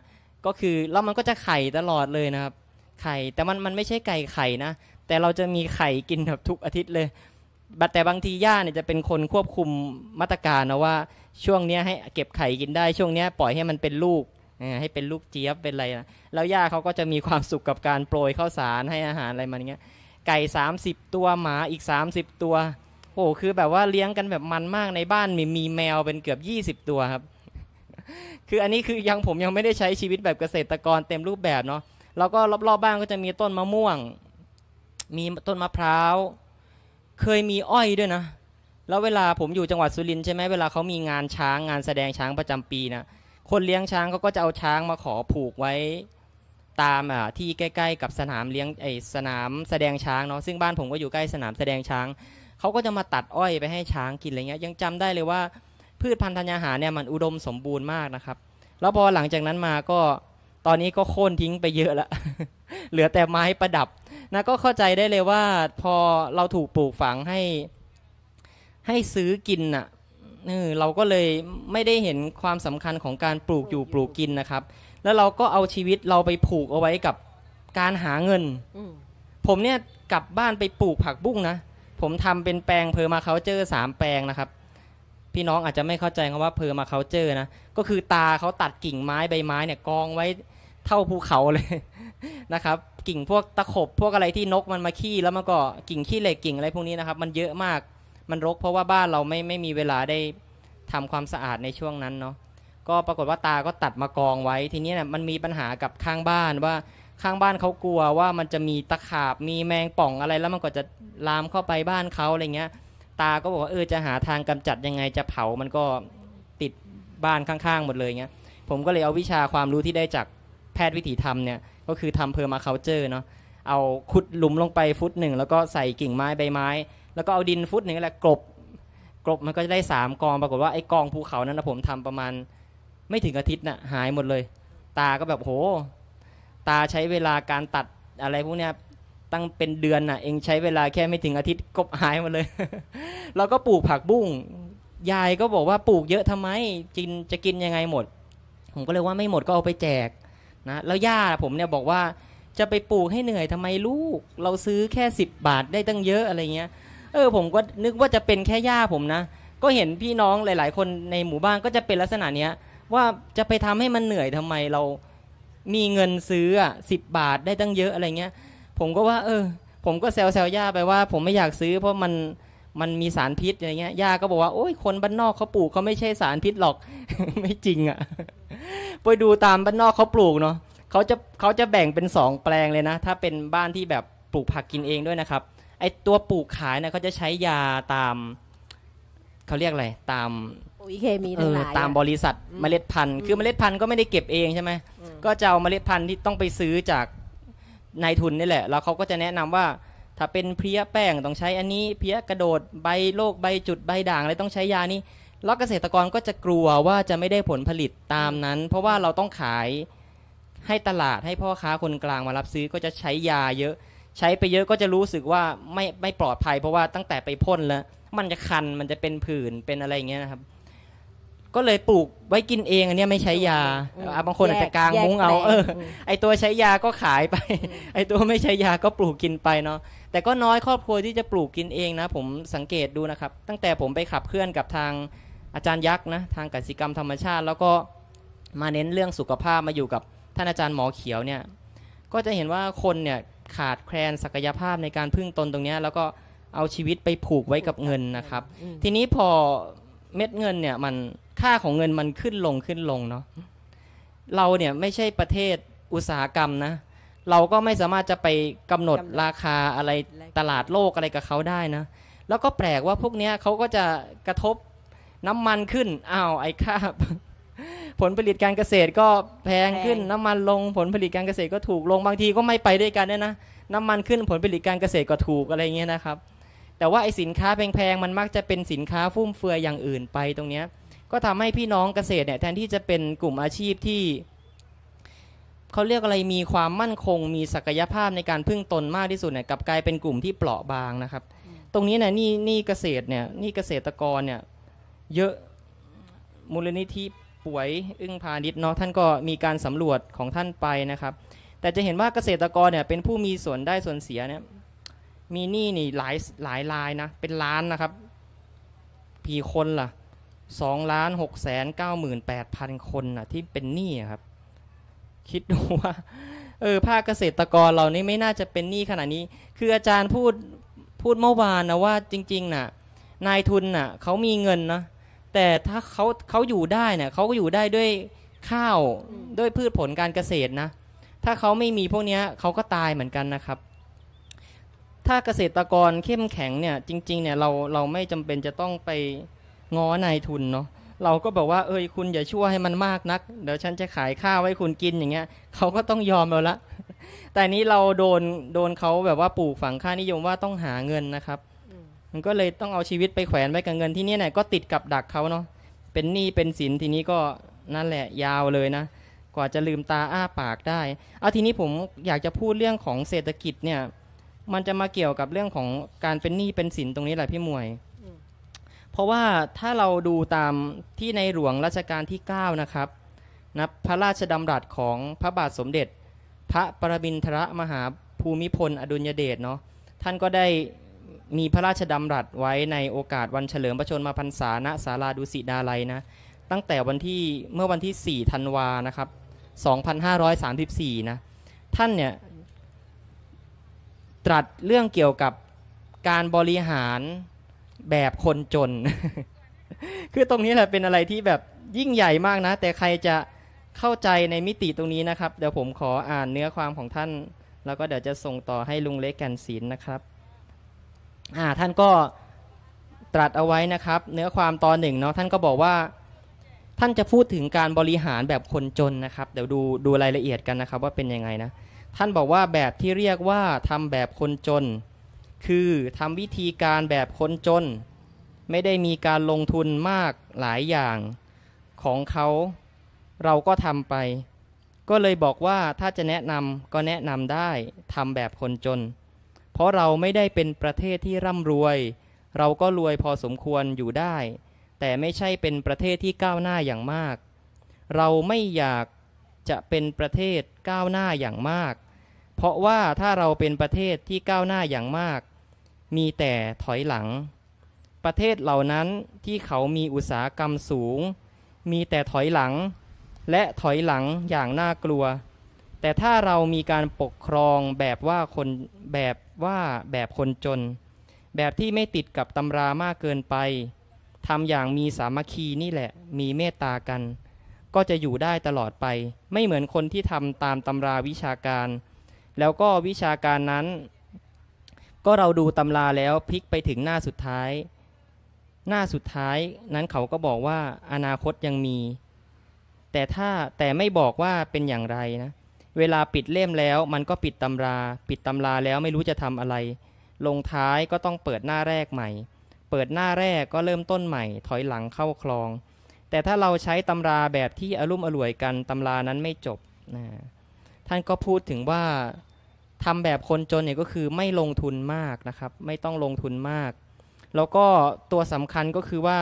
ก็คือแล้วมันก็จะไข่ตลอดเลยนะครับ ไข่แต่มันมันไม่ใช่ไก่ไข่นะแต่เราจะมีไข่กินแบบทุกอาทิตย์เลยแต่บางทีย่าเนี่ยจะเป็นคนควบคุมมาตรการนะว่า ช่วงนี้ให้เก็บไข่กินได้ช่วงนี้ปล่อยให้มันเป็นลูกให้เป็นลูกเจี๊ยบเป็นอะไรนะแล้วย่าเขาก็จะมีความสุขกับการโปรยข้าวสารให้อาหารอะไรมันเงี้ย ไก่ 30 ตัวหมาอีก 30 ตัวโอหคือแบบว่าเลี้ยงกันแบบมันมากในบ้านมีมีแมวเป็นเกือบ 20 ตัวครับ คืออันนี้คือยังผมยังไม่ได้ใช้ชีวิตแบบเกษตรกรเต็มรูปแบบเนาะ แล้วก็รอบๆบบ้านก็จะมีต้นมะม่วง มีต้นมะพร้าว เคยมีอ้อยด้วยนะ แล้วเวลาผมอยู่จังหวัดสุรินทร์ใช่ไหมเวลาเขามีงานช้างงานแสดงช้างประจำปีนะคนเลี้ยงช้างเขาก็จะเอาช้างมาขอผูกไว้ตามอ่ที่ใกล้ๆกับสนามเลี้ยงไอสนามแสดงช้างเนาะ ซึ่งบ้านผมก็อยู่ใกล้สนามแสดงช้างเขาก็จะมาตัดอ้อยไปให้ช้างกินอะไรเงี้ย ยังจำได้เลยว่าพืชพันธุ์ธัญญาหารเนี่ยมันอุดมสมบูรณ์มากนะครับ แล้วพอหลังจากนั้นมาก็ตอนนี้ก็โค่นทิ้งไปเยอะละเหลือแต่ไม้ประดับนะก็เข้าใจได้เลยว่าพอเราถูกปลูกฝังให้ให้ซื้อกินอ่ะเราก็เลยไม่ได้เห็นความสำคัญของการปลูกอยู่ปลูกกินนะครับ แล้วเราก็เอาชีวิตเราไปผูกเอาไว้กับการหาเงินผมเนี่ยกลับบ้านไปปลูกผักบุ้งนะผมทำเป็นแปลงเพอร์มาเคาเจอร์สามแปลงนะครับ พี่น้องอาจจะไม่เข้าใจคำว่าเพอร์มาเคาเจอร์นะก็คือตาเขาตัดกิ่งไม้ใบไม้เนี่ยกองไว้เท่าภูเขาเลยนะครับ กิ่งพวกตะขบพวกอะไรที่นกมันมาขี้แล้วมันก็กิ่งขี้เหล็กกิ่งอะไรพวกนี้นะครับมันเยอะมากมันรกเพราะว่าบ้านเราไม่ไม่มีเวลาได้ทำความสะอาดในช่วงนั้นเนาะก็ปรากฏว่าตาก็ตัดมากองไว้ทีนี้เนี่ยมันมีปัญหากับข้างบ้านว่าข้างบ้านเขากลัวว่ามันจะมีตะขาบมีแมงป่องอะไรแล้วมันก็จะลามเข้าไปบ้านเขาอะไรเงี้ย ตาก็บอกว่าเออจะหาทางกำจัดยังไงจะเผามันก็ติดบ้านข้างๆหมดเลยเงี้ย ผมก็เลยเอาวิชาความรู้ที่ได้จากแพทย์วิถีธรรมเนี่ย ก็คือทำเพอร์มาเคาเจอร์เนาะ เอาขุดหลุมลงไปฟุตหนึ่งแล้วก็ใส่กิ่งไม้ใบไม้ แล้วก็เอาดินฟุตหนึ่งแหละกลบกลบมันก็จะได้สามกองปรากฏว่าไอ้กองภูเขานั้นนะผมทำประมาณไม่ถึงอาทิตย์นะ่ะหายหมดเลย ตาก็แบบโหตาใช้เวลาการตัดอะไรพวกเนี้ยตั้งเป็นเดือนน่ะ เองใช้เวลาแค่ไม่ถึงอาทิตย์ก็หายมาเลยเราก็ปลูกผักบุ้งยายก็บอกว่าปลูกเยอะทำไมกินจะกินยังไงหมด ผมก็เลยว่าไม่หมดก็เอาไปแจกนะแล้วย่าผมเนี่ยบอกว่า จะไปปลูกให้เหนื่อยทำไมลูก เราซื้อแค่ 10 บาทได้ตั้งเยอะอะไรเงี้ย เออ ผมก็นึกว่าจะเป็นแค่ย่าผมนะก็เห็นพี่น้องหลาย ๆ คนในหมู่บ้านก็จะเป็นลักษณะเนี้ย ว่าจะไปทำให้มันเหนื่อยทำไมเรามีเงินซื้อสิบบาทได้ตั้งเยอะอะไรเงี้ย ผมก็ว่า เออ ผมก็แซวแซวย่าไปว่าผมไม่อยากซื้อ เพราะมันมันมีสารพิษอะไรเงี้ยย่าก็บอกว่าโอ้ยคนบ้านนอกเขาปลูกเขาไม่ใช่สารพิษหรอกไม่จริงอ่ะไปดูตามบ้านนอกเขาปลูกเนาะเขาจะเขาจะแบ่งเป็นสองแปลงเลยนะ ถ้าเป็นบ้านที่แบบปลูกผักกินเองด้วยนะครับ ไอตัวปลูกขายนะเขาจะใช้ยาตามเขาเรียกอะไรตามปุ๋ยเคมีต่างๆตามบริษัทเมล็ดพันธุ์ คือเมล็ดพันธุ์ก็ไม่ได้เก็บเองใช่ไหมก็จะเอาเมล็ดพันธุ์ที่ต้องไปซื้อจากนายทุนนี่แหละแล้วเขาก็จะแนะนำว่าถ้าเป็นเพี้ยแป้งต้องใช้อันนี้เพี้ยกระโดดใบโรคใบจุดใบด่างอะไรต้องใช้ยานี้แล้วเกษตรกรก็จะกลัวว่าจะไม่ได้ผลผลิตตามนั้น เพราะว่าเราต้องขายให้ตลาดให้พ่อค้าคนกลางมารับซื้อก็จะใช้ยา เยอะ ใช้ไปเยอะก็จะรู้สึกว่าไม่ไม่ปลอดภัย เพราะว่าตั้งแต่ไปพ่นแล้วมันจะคันมันจะเป็นผื่นเป็นอะไรอย่างเงี้ยนะครับก็เลยปลูกไว้กินเองอันนี้ไม่ใช้ยา บางคนอาจจะกลางมุ้งเอาเออไอตัวใช้ยาก็ขายไป ไอตัวไม่ใช้ยาก็ปลูกกินไปเนาะแต่ก็น้อยครอบครัวที่จะปลูกกินเองนะผมสังเกตดูนะครับ ตั้งแต่ผมไปขับเคลื่อนกับทางอาจารย์ยักษ์นะทางกสิกรรมธรรมชาติ แล้วก็มาเน้นเรื่องสุขภาพมาอยู่กับท่านอาจารย์หมอเขียวเนี่ยก็จะเห็นว่าคนเนี่ยขาดแคลนศักยภาพในการพึ่งตนตรงนี้แล้วก็เอาชีวิตไปผูกไว้กับเงินนะครับ ทีนี้พอเม็ดเงินเนี่ยมันค่าของเงินมันขึ้นลงขึ้นลงเนาะ เราเนี่ยไม่ใช่ประเทศอุตสาหกรรมนะ เราก็ไม่สามารถจะไปกำหนดราคาอะไรตลาดโลกอะไรกับเขาได้นะ แล้วก็แปลกว่าพวกเนี้ยเขาก็จะกระทบน้ำมันขึ้น อ้าวไอ้ค่าผลผลิตการเกษตรก็แพงขึ้นน้ำมันลงผลผลิตการเกษตรก็ถูกลงบางทีก็ไม่ไปด้วยกันเนี่ยนะ น้ำมันขึ้นผลผลิตการเกษตรก็ถูกอะไรเงี้ยนะครับ แต่ว่าไอ้สินค้าแพงๆมันมักจะเป็นสินค้าฟุ่มเฟือยอย่างอื่นไปตรงเนี้ยก็ทำให้พี่น้องเกษตรเนี่ยแทนที่จะเป็นกลุ่มอาชีพที่เขาเรียกอะไรมีความมั่นคง มีศักยภาพในการพึ่งตนมากที่สุดเนี่ยกลับกลายเป็นกลุ่มที่เปราะบางนะครับ ตรงนี้เนี่ยนี่นี่เกษตรเนี่ยนี่เกษตรกรเนี่ยเยอะมูลนิธิป่วยอึ้งพาณิชย์เนาะท่านก็มีการสำรวจของท่านไปนะครับ แต่จะเห็นว่าเกษตรกรเนี่ยเป็นผู้มีส่วนได้ส่วนเสียเนี่ยมีหนี้นี่หลายหลายลายนะเป็นล้านนะครับผีคนล่ะสองล้านหกแสนเก้าหมื่นแปดพันคนนะที่เป็นหนี้ครับ คิดดูว่า เออภาคเกษตรกรเรานี่ไม่น่าจะเป็นหนี้ขนาดนี้ คืออาจารย์พูด พูดเมื่อวานนะว่าจริงๆนะ่ะนายทุนนะ่ะเขามีเงินนะแต่ถ้าเขาเขาอยู่ได้เนะ่ยเขาก็อยู่ได้ด้วยข้าวด้วยพืชผลการเกษตรนะ ถ้าเขาไม่มีพวกนี้เขาก็ตายเหมือนกันนะครับ ถ้าเกษตรกรเข้มแข็งเนี่ยจริง ๆ เนี่ย เราเราไม่จำเป็นจะต้องไปง้อนายทุนเนาะเราก็บอกว่าเอ้ย คุณอย่าชั่วให้มันมากนักเดี๋ยวฉันจะขายข้าวให้คุณกินอย่างเงี้ยเขาก็ต้องยอมเราละ แต่นี้เราโดนโดนเขาแบบว่าปลูกฝังค่านิยมว่าต้องหาเงินนะครับ มันก็เลยต้องเอาชีวิตไปแขวนไว้กับเงินที่นี่เนี่ยก็ติดกับดักเขาเนาะเป็นหนี้เป็นสินทีนี้ก็นั่นแหละยาวเลยนะ กว่าจะลืมตาอ้าปากได้เอาทีนี้ผมอยากจะพูดเรื่องของเศรษฐกิจเนี่ยมันจะมาเกี่ยวกับเรื่องของการเป็นหนี้เป็นสินตรงนี้แหละพี่มวยเพราะว่าถ้าเราดูตามที่ในหลวงรัชกาลที่ 9 นะครับนะพระราชดำรัสของพระบาทสมเด็จพระปรมินทรมหาภูมิพลอดุลยเดชเนาะ ท่านก็ได้มีพระราชดำรัสไว้ในโอกาสวันเฉลิมพระชนมพรรษาณศาลาดุสิดาลัยนะ ตั้งแต่วันที่เมื่อวันที่ 4 ธันวานะครับ 2534 นะ ท่านเนี่ย ตรัสเรื่องเกี่ยวกับการบริหารแบบคนจน คือตรงนี้แหละเป็นอะไรที่แบบยิ่งใหญ่มากนะ แต่ใครจะเข้าใจในมิติตรงนี้นะครับ เดี๋ยวผมขออ่านเนื้อความของท่าน แล้วก็เดี๋ยวจะส่งต่อให้ลุงเล็กแกันศีลนะครับอ่าท่านก็ตรัสเอาไว้นะครับ เนื้อความตอนหนึ่งเนาะท่านก็บอกว่า ท่านจะพูดถึงการบริหารแบบคนจนนะครับ เดี๋ยวดูดูรายละเอียดกันนะครับว่าเป็นยังไงนะ ท่านบอกว่าแบบที่เรียกว่าทำแบบคนจนคือทำวิธีการแบบคนจน ไม่ได้มีการลงทุนมากหลายอย่างของเขา เราก็ทำไป ก็เลยบอกว่าถ้าจะแนะนำก็แนะนำได้ทำแบบคนจน เพราะเราไม่ได้เป็นประเทศที่ร่ำรวย เราก็รวยพอสมควรอยู่ได้ แต่ไม่ใช่เป็นประเทศที่ก้าวหน้าอย่างมาก เราไม่อยากจะเป็นประเทศก้าวหน้าอย่างมาก เพราะว่าถ้าเราเป็นประเทศที่ก้าวหน้าอย่างมากมีแต่ถอยหลัง ประเทศเหล่านั้นที่เขามีอุตสาหกรรมสูง มีแต่ถอยหลัง และถอยหลังอย่างน่ากลัว แต่ถ้าเรามีการปกครองแบบว่าคนแบบว่าแบบคนจน แบบที่ไม่ติดกับตำรามากเกินไปทำอย่างมีสามัคคีนี่แหละ มีเมตตากัน ก็จะอยู่ได้ตลอดไป ไม่เหมือนคนที่ทำตามตำราวิชาการ แล้วก็วิชาการนั้นก็เราดูตำราแล้วพลิกไปถึงหน้าสุดท้าย หน้าสุดท้ายนั้นเขาก็บอกว่าอนาคตยังมี แต่ถ้าแต่ไม่บอกว่าเป็นอย่างไรนะเวลาปิดเล่มแล้วมันก็ปิดตำรา ปิดตำราแล้วไม่รู้จะทำอะไร ลงท้ายก็ต้องเปิดหน้าแรกใหม่ เปิดหน้าแรกก็เริ่มต้นใหม่ ถอยหลังเข้าคลอง แต่ถ้าเราใช้ตำราแบบที่อารมุ่มอร่วยกันตำรานั้นไม่จบนะท่านก็พูดถึงว่าทำแบบคนจนเนี่ยก็คือไม่ลงทุนมากนะครับ ไม่ต้องลงทุนมาก แล้วก็ตัวสำคัญก็คือว่า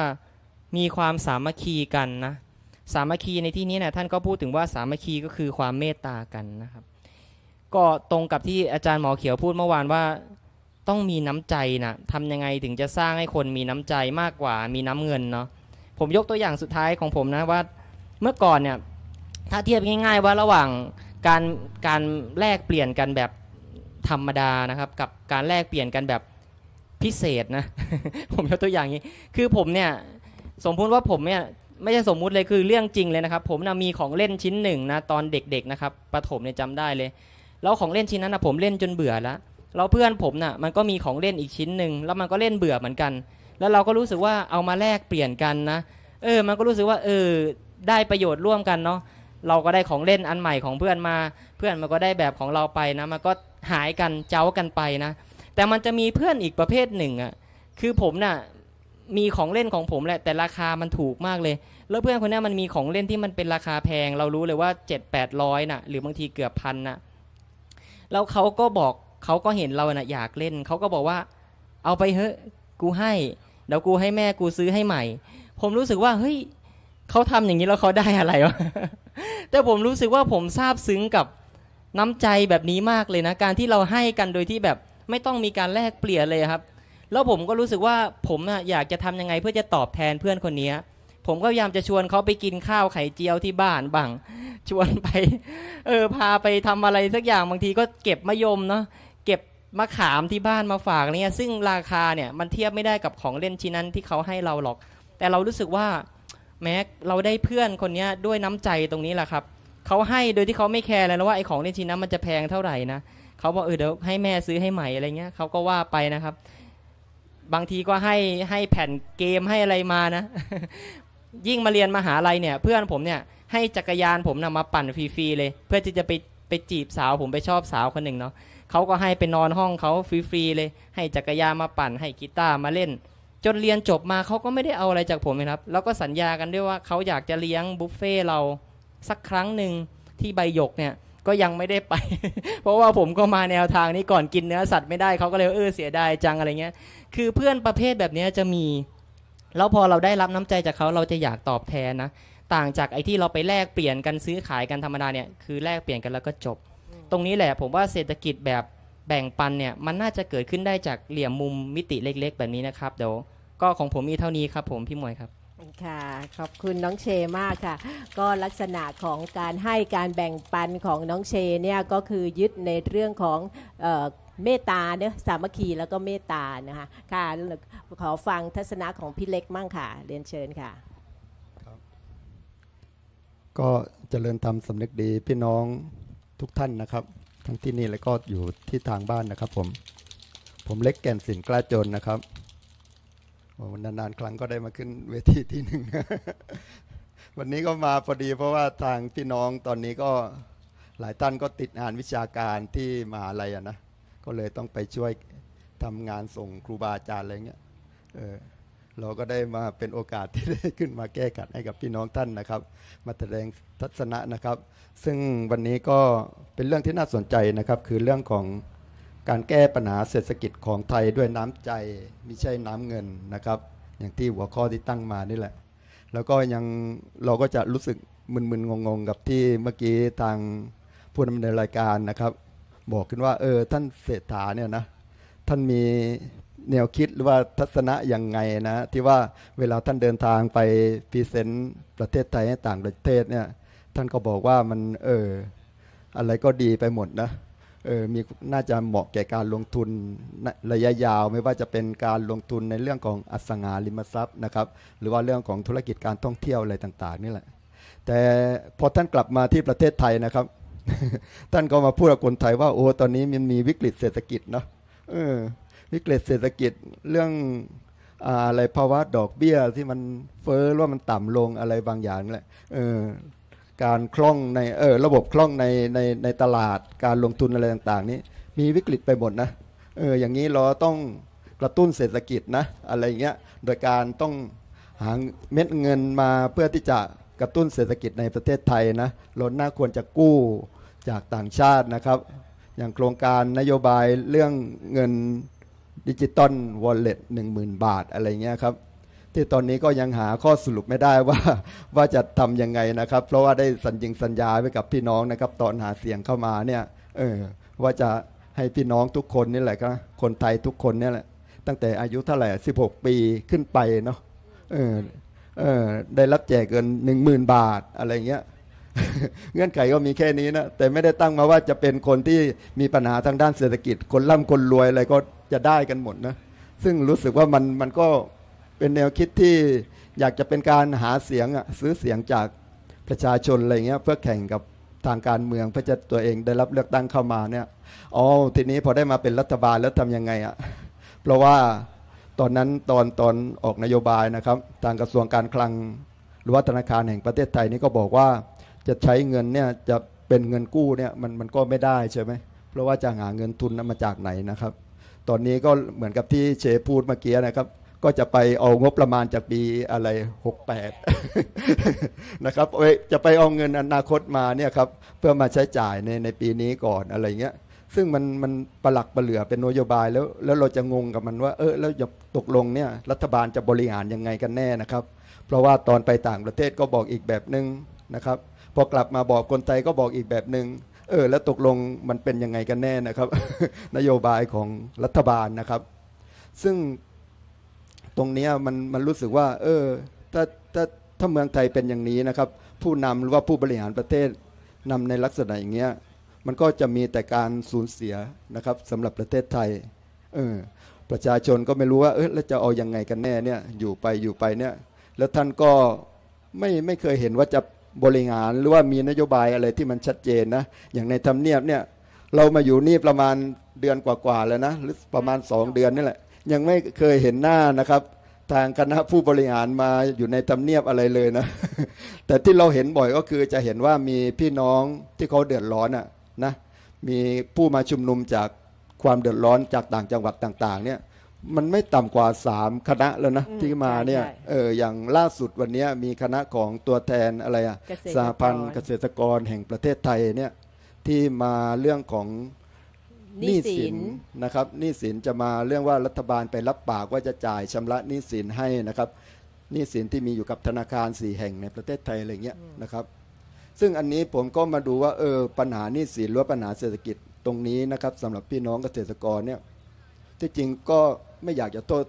มีความสามัคคีกันนะ สามัคคีในที่นี้นะท่านก็พูดถึงว่าสามัคคีก็คือความเมตตากันนะครับก็ตรงกับที่อาจารย์ หมอเขียวพูดเมื่อวานว่าต้องมีน้ำใจนะทำยังไงถึงจะสร้างให้คนมีน้ำใจมากกว่า มีน้ำเงินเนาะผมยกตัวอย่างสุดท้ายของผมนะว่า เมื่อก่อนเนี่ยถ้าเทียบง่าย ๆ ว่าระหว่างการการแลกเปลี่ยนกันแบบธรรมดานะครับกับการแลกเปลี่ยนกันแบบพิเศษนะ ผมยกตัวอย่างนี้ คือผมเนี่ยสมมติว่าผมเนี่ยไม่ใช่สมมุติเลยคือเรื่องจริงเลยนะครับ ผมนะมีของเล่นชิ้นหนึ่งนะตอนเด็กๆนะครับ ประถมเนี่ยจำได้เลยแล้วของเล่นชิ้นนั้นนะผมเล่นจนเบื่อแล้วแล้วเพื่อนผมนะ่ะมันก็มีของเล่นอีกชิ้นหนึ่ง แล้วมันก็เล่นเบื่อเหมือนกัน แล้วเราก็รู้สึกว่าเอามาแลกเปลี่ยนกันนะเออมันก็รู้สึกว่าเออได้ประโยชน์ร่วมกันเนาะเราก็ได้ของเล่นอันใหม่ของเพื่อนมา เพื่อนมันก็ได้แบบของเราไปนะมันก็หายกันเจ้ากันไปนะแต่มันจะมีเพื่อนอีกประเภทหนึ่งอะ่ะ คือผมนะ่ะมีของเล่นของผมแหละแต่ราคามันถูกมากเลย แล้วเพื่อนคนนี้มันมีของเล่นที่มันเป็นราคาแพงเรารู้เลยว่า7 8 0 0น่ะหรือ บางทีเกือบพันน่ะแล้วเขาก็บอกเขาก็เห็นเราน่ะอยากเล่นเขาก็บอกว่า เอาไปเฮ้ยกูให้เดี๋ยวกูให้แม่กูซื้อให้ใหม่ ผมรู้สึกว่าเฮ้ยเขาทำอย่างนี้แล้วเขาได้อะไรวะแต่ผมรู้สึกว่าผมซาบซึ้งกับน้ำใจแบบนี้มากเลยนะการที่เราให้กันโดยที่แบบไม่ต้องมีการแลกเปลี่ยนเลยครับ แล้วผมก็รู้สึกว่าผมนะอยากจะทำยังไงเพื่อจะตอบแทนเพื่อนคนนี้ผมก็พยายามจะชวนเขาไปกินข้าวไข่เจียวที่บ้านบางชวนไป เออพาไปทำอะไรสักอย่างบางทีก็เก็บมะยมเนาะเก็บมะขามที่บ้านมาฝากเนี่ยซึ่งราคาเนี่ยมันเทียบไม่ได้กับของเล่นชิ้นนั้นที่เขาให้เราหรอก แต่เรารู้สึกว่าแม้เราได้เพื่อนคนนี้ด้วยน้ำใจตรงนี้แหละครับเขาให้โดยที่เขาไม่แคร์เลยนะว่าไอ้ของในชิ้นนั้นมันจะแพงเท่าไหร่นะเขาบอกเออเดี๋ยวให้แม่ซื้อให้ใหม่อะไรเงี้ยเขาก็ว่าไปนะครับ บางทีก็ให้ให้แผ่นเกมให้อะไรมานะ ยิ่งมาเรียนมหาลัยเนี่ย เพื่อนผมเนี่ยให้จักรยานผมนะมาปั่นฟรีๆเลย เพื่อที่จะไปไปจีบสาวผมไปชอบสาวคนหนึ่งเนาะเขาก็ให้ไปนอนห้องเขาฟรีๆเลย ให้จักรยานมาปั่นให้กีตาร์มาเล่น จนเรียนจบมาเขาก็ไม่ได้เอาอะไรจากผมนะครับ แล้วก็สัญญากันด้วยว่าเขาอยากจะเลี้ยงบุฟเฟ่เราสักครั้งหนึ่งที่ใบหยกเนี่ยก็ยังไม่ได้ไป เพราะว่าผมก็มาแนวทางนี้ก่อนกินเนื้อสัตว์ไม่ได้เขาก็เลยเออเสียดายจังอะไรเงี้ยคือเพื่อนประเภทแบบนี้จะมี แล้วพอเราได้รับน้ำใจจากเขาเราจะอยากตอบแทนนะต่างจากไอ้ที่เราไปแลกเปลี่ยนกันซื้อขายกันธรรมดาเนี่ยคือแลกเปลี่ยนกันแล้วก็จบ ตรงนี้แหละผมว่าเศรษฐกิจแบบแบ่งปันเนี่ยมันน่าจะเกิดขึ้นได้จากเหลี่ยมมุมมิติเล็กๆ แบบนี้นะครับเดี๋ยวก็ของผมมีเท่านี้ครับผมพี่มวยครับค่ะขอบคุณน้องเชมากค่ะ ก็ลักษณะของการให้การแบ่งปันของน้องเชเนี่ยก็คือยึดในเรื่องของเออเมตตาเนาะสามัคคีแล้วก็เมตตานะคะค่ะขอฟังทัศนะของพี่เล็กมั่งค่ะ เรียนเชิญค่ะก็เจริญธรรมสำนึกดีพี่น้องทุกท่านนะครับ ทั้งที่นี่แล้วก็อยู่ที่ทางบ้านนะครับ ผมผมเล็กแก่นสินกล้าจนนะครับวันนานๆครั้งก็ได้มาขึ้นเวทีที่หนึ่งวันนี้ก็มาพอดี เพราะว่าทางพี่น้องตอนนี้ก็หลายท่านก็ติดงานวิชาการที่มหาลัยนะก็เลยต้องไปช่วยทำงานส่งครูบาอาจารย์อะไรเงี้ยเออเราก็ได้มาเป็นโอกาสที่ได้ขึ้นมาแก้กัดให้กับพี่น้องท่านนะครับ มาแสดงทัศนะนะครับ ซึ่งวันนี้ก็เป็นเรื่องที่น่าสนใจนะครับ คือเรื่องของการแก้ปัญหาเศรษฐกิจของไทยด้วยน้ำใจไม่ใช่น้ำเงินนะครับ อย่างที่หัวข้อที่ตั้งมานี่แหละ แล้วก็ยังเราก็จะรู้สึกมึนๆ งงๆ กับที่เมื่อกี้ทางผู้ดำเนินรายการนะครับ บอกขึ้นว่าเออ ท่านเศรษฐาเนี่ยนะ ท่านมีแนวคิดหรือว่าทัศนะยังไงนะ ที่ว่าเวลาท่านเดินทางไปพรีเซนต์ประเทศไทยให้ต่างประเทศเนี่ยท่านก็บอกว่ามันเอออะไรก็ดีไปหมดนะออมีน่าจะเหมาะแก่การลงทุนระยะยาวไม่ว่าจะเป็นการลงทุนในเรื่องของอสังหาริมทรัพย์นะครับ หรือว่าเรื่องของธุรกิจการท่องเที่ยวอะไรต่างๆนี่แหละ แต่พอท่านกลับมาที่ประเทศไทยนะครับ ท่านก็มาพูดกับคนไทยว่าโอ้ตอนนี้มันมีวิกฤตเศรษฐกิจเนาะออวิกฤตเศรษฐกิจเรื่องอะไรภาวะดอกเบี้ยที่มันเฟ้อว่ามันต่ำลงอะไรบางอย่างน่แหละเออการคล่องในเออระบบคล่องในในในตลาดการลงทุนอะไรต่าง ๆ นี้ มีวิกฤตไปหมดนะเอออย่างนี้เราต้องกระตุ้นเศรษฐกิจนะอะไรเงี้ยโดยการต้องหาเม็ดเงินมาเพื่อที่จะกระตุ้นเศรษฐกิจในประเทศไทยนะเราน่าควรจะกู้จากต่างชาตินะครับ อย่างโครงการนโยบายเรื่องเงินดิจิตอลวอลเล็ตหนึ่งหมื่นบาทอะไรเงี้ยครับที่ตอนนี้ก็ยังหาข้อสรุปไม่ได้ว่า ว่าจะทํำยังไงนะครับ เพราะว่าได้สัญญิงสัญญาไว้กับพี่น้องนะครับ ตอนหาเสียงเข้ามาเนี่ย เออ ว่าจะให้พี่น้องทุกคนนี่แหละก็คนไทยทุกคนเนี่ยแหละตั้งแต่อายุเท่าไหร่16 ปีขึ้นไปเนาะเออเออได้รับแจกเกินหนึ่งหมื่นบาทอะไรเงี้ยเงื่อนไขก็มีแค่นี้นะ แต่ไม่ได้ตั้งมาว่าจะเป็นคนที่มีปัญหาทางด้านเศรษฐกิจคนร่ำคนรวยอะไรก็จะได้กันหมดนะ ซึ่งรู้สึกว่ามันมันก็เป็นแนวคิดที่อยากจะเป็นการหาเสียงซื้อเสียงจากประชาชนอะไรเงี้ยเพื่อแข่งกับทางการเมืองเพื่อจะตัวเองได้รับเลือกตั้งเข้ามาเนี่ย อ๋อ ทีนี้พอได้มาเป็นรัฐบาลแล้วทํำยังไงอ่ะ เพราะว่าตอนนั้นตอนตอนออกนโยบายนะครับ ทางกระทรวงการคลังหรือว่าธนาคารแห่งประเทศไทยนี่ก็บอกว่าจะใช้เงินเนี่ยจะเป็นเงินกู้เนี่ยมันมันก็ไม่ได้ใช่ไหม เพราะว่าจะหาเงินทุนมาจากไหนนะครับ ตอนนี้ก็เหมือนกับที่เชพูดเมื่อกี้นะครับก็จะไปเอางบประมาณจากปีอะไร68นะครับจะไปเอาเงินอนาคตมาเนี่ยครับเพื่อมาใช้จ่ายในในปีนี้ก่อนอะไรเงี้ย ซึ่งมันมันประหลักประเหลือเป็นนโยบายแล้ว แล้วเราจะงงกับมันว่าเออแล้วจะตกลงเนี่ย รัฐบาลจะบริหารยังไงกันแน่นะครับ เพราะว่าตอนไปต่างประเทศก็บอกอีกแบบหนึ่งนะครับ พอกลับมาบอกคนไทยก็บอกอีกแบบหนึ่งเออแล้วตกลงมันเป็นยังไงกันแน่นะครับ นโยบายของรัฐบาลนะครับ ซึ่งตรงนี้มันมันรู้สึกว่า เออ ถ้าถ้าถ้าเมืองไทยเป็นอย่างนี้นะครับ ผู้นำหรือว่าผู้บริหารประเทศนำในลักษณะอย่างเงี้ยมันก็จะมีแต่การสูญเสียนะครับสำหรับประเทศไทยเออประชาชนก็ไม่รู้ว่าเออเล้วจะเอาอยัางไงกันแน่เนี่ยอยู่ไปอยู่ไปเนี่ยแล้วท่านก็ไม่ไม่เคยเห็นว่าจะบริหารหรือว่ามีนโยบายอะไรที่มันชัดเจนนะอย่างในทำเนียบเนี่ยเรามาอยู่นี่ประมาณเดือนกว่าๆแล้วนะหรือประมาณสองเดือนนี่แหละยังไม่เคยเห็นหน้านะครับ ทางคณะผู้บริหารมาอยู่ในตำเนียบอะไรเลยนะ แต่ที่เราเห็นบ่อยก็คือจะเห็นว่ามีพี่น้องที่เขาเดือดร้อนอ่ะนะมีผู้มาชุมนุมจากความเดือดร้อนจากต่างจังหวัดต่าง ๆ เนี่ยมันไม่ต่ำกว่าสามคณะแล้วนะที่มาเนี่ยเอออย่างล่าสุดวันนี้มีคณะของตัวแทนอะไรอะสหพันธ์เกษตรกรแห่งประเทศไทยเนี่ยที่มาเรื่องของหนี้สินนะครับหนี้สินจะมาเรื่องว่ารัฐบาลไปรับปากว่าจะจ่ายชำระหนี้สินให้นะครับหนี้สินที่มีอยู่กับธนาคารสี่แห่งในประเทศไทยอะไรเงี้ยนะครับ ซึ่งอันนี้ผมก็มาดูว่าเออปัญหาหนี้สินหรือปัญหาเศรษฐกิจตรงนี้นะครับสำหรับพี่น้องเกษตรกรเนี่ยที่จริงก็ไม่อยากจะโทษ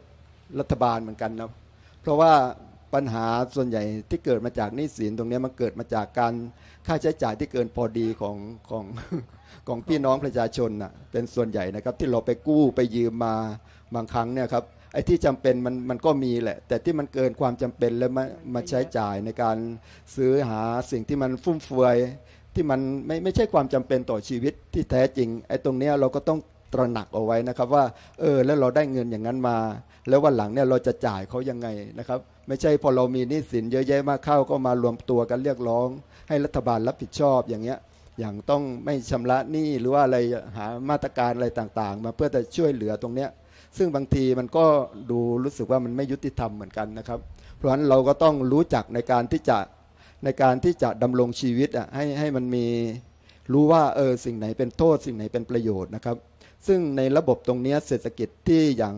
รัฐบาลเหมือนกันนะเพราะว่าปัญหาส่วนใหญ่ที่เกิดมาจากหนี้สินตรงนี้มันเกิดมาจากการ ค่าใช้จ่ายที่เกินพอดีของของของพี่น้องประชาชนน่ะเป็นส่วนใหญ่นะครับที่เราไปกู้ไปยืมมาบางครั้งเนี่ยครับไอ้ที่จำเป็นมันมันก็มีแหละ แต่ที่มันเกินความจำเป็นแล้วมามาใช้จ่ายในการซื้อหาสิ่งที่มันฟุ่มเฟือยที่มันไม่ไม่ใช่ความจำเป็นต่อชีวิตที่แท้จริง ไอ้ตรงเนี้ยเราก็ต้องตระหนักเอาไว้นะครับ ว่า เออแล้วเราได้เงินอย่างนั้นมา แล้ววันหลังเนี่ยเราจะจ่ายเขายังไงนะครับไม่ใช่พอเรามีนิสินเยอะแยะมากเข้าก็มารวมตัวกันเรียกร้อง ให้รัฐบาลรับผิดชอบอย่างเงี้ยอย่างต้องไม่ชำระหนี้หรือว่าอะไรหามาตรการอะไรต่างๆ มาเพื่อจะช่วยเหลือตรงเนี้ยซึ่งบางทีมันก็ดูรู้สึกว่ามันไม่ยุติธรรมเหมือนกันนะครับ เพราะฉะนั้นเราก็ต้องรู้จักในการที่จะในการที่จะดำรงชีวิตอ่ะให้ให้มันมีรู้ว่าเออสิ่งไหน เป็นโทษสิ่งไหนเป็นประโยชน์นะครับ ซึ่งในระบบตรงนี้เศรษฐกิจที่อย่าง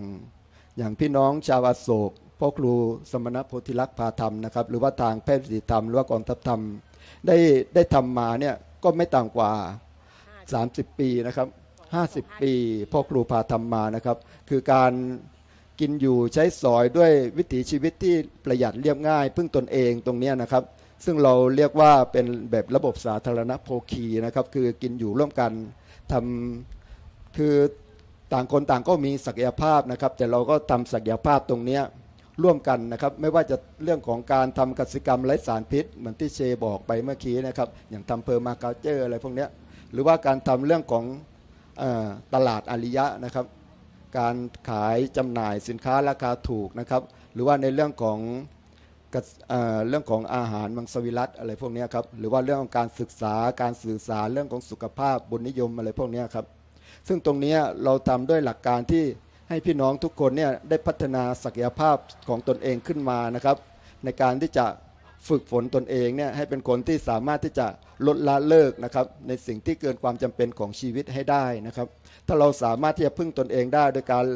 อย่างพี่น้องชาวอาโศกพ่อครูสมณโพธิลักษ์พาธรรมนะครับหรือว่าทางแพทย์สิธธรรมหรือว่ากองทัพธรรม ได้ได้ทำมาเนี่ยก็ไม่ต่างกว่า 30 ปีนะครับ50 ปีพ่อครูพาธรรมานะครับ คือการกินอยู่ใช้สอยด้วยวิถีชีวิตที่ประหยัดเรียบง่าย พึ่งตนเองตรงนี้นะครับ ซึ่งเราเรียกว่าเป็นแบบระบบสาธารณโภคีนะครับคือกินอยู่ร่วมกันทำคือต่างคนต่างก็มีศักยภาพนะครับแต่เราก็ทำศักยภาพตรงนี้ร่วมกันนะครับไม่ว่าจะเรื่องของการทำกสิกรรมไร้สารพิษเหมือนที่เชบอกไปเมื่อกี้นะครับอย่างทำเพอร์มาเกเจอร์อะไรพวกนี้หรือว่าการทำเรื่องของตลาดอริยะนะครับ การขายจำหน่ายสินค้าราคาถูกนะครับหรือว่าในเรื่องของเรื่องของอาหารมังสวิรัตอะไรพวกนี้ครับหรือว่าเรื่องของการศึกษาการสื่อสารเรื่องของสุขภาพบุญนิยมอะไรพวกนี้ครับซึ่งตรงนี้เราทำด้วยหลักการที่ให้พี่น้องทุกคนเนี่ยได้พัฒนาศักยภาพของตนเองขึ้นมานะครับ ในการที่จะฝึกฝนตนเองเนี่ยให้เป็นคนที่สามารถที่จะลดละเลิกนะครับในสิ่งที่เกินความจำเป็นของชีวิตให้ได้นะครับ ถ้าเราสามารถที่จะพึ่งตนเองได้โดยการ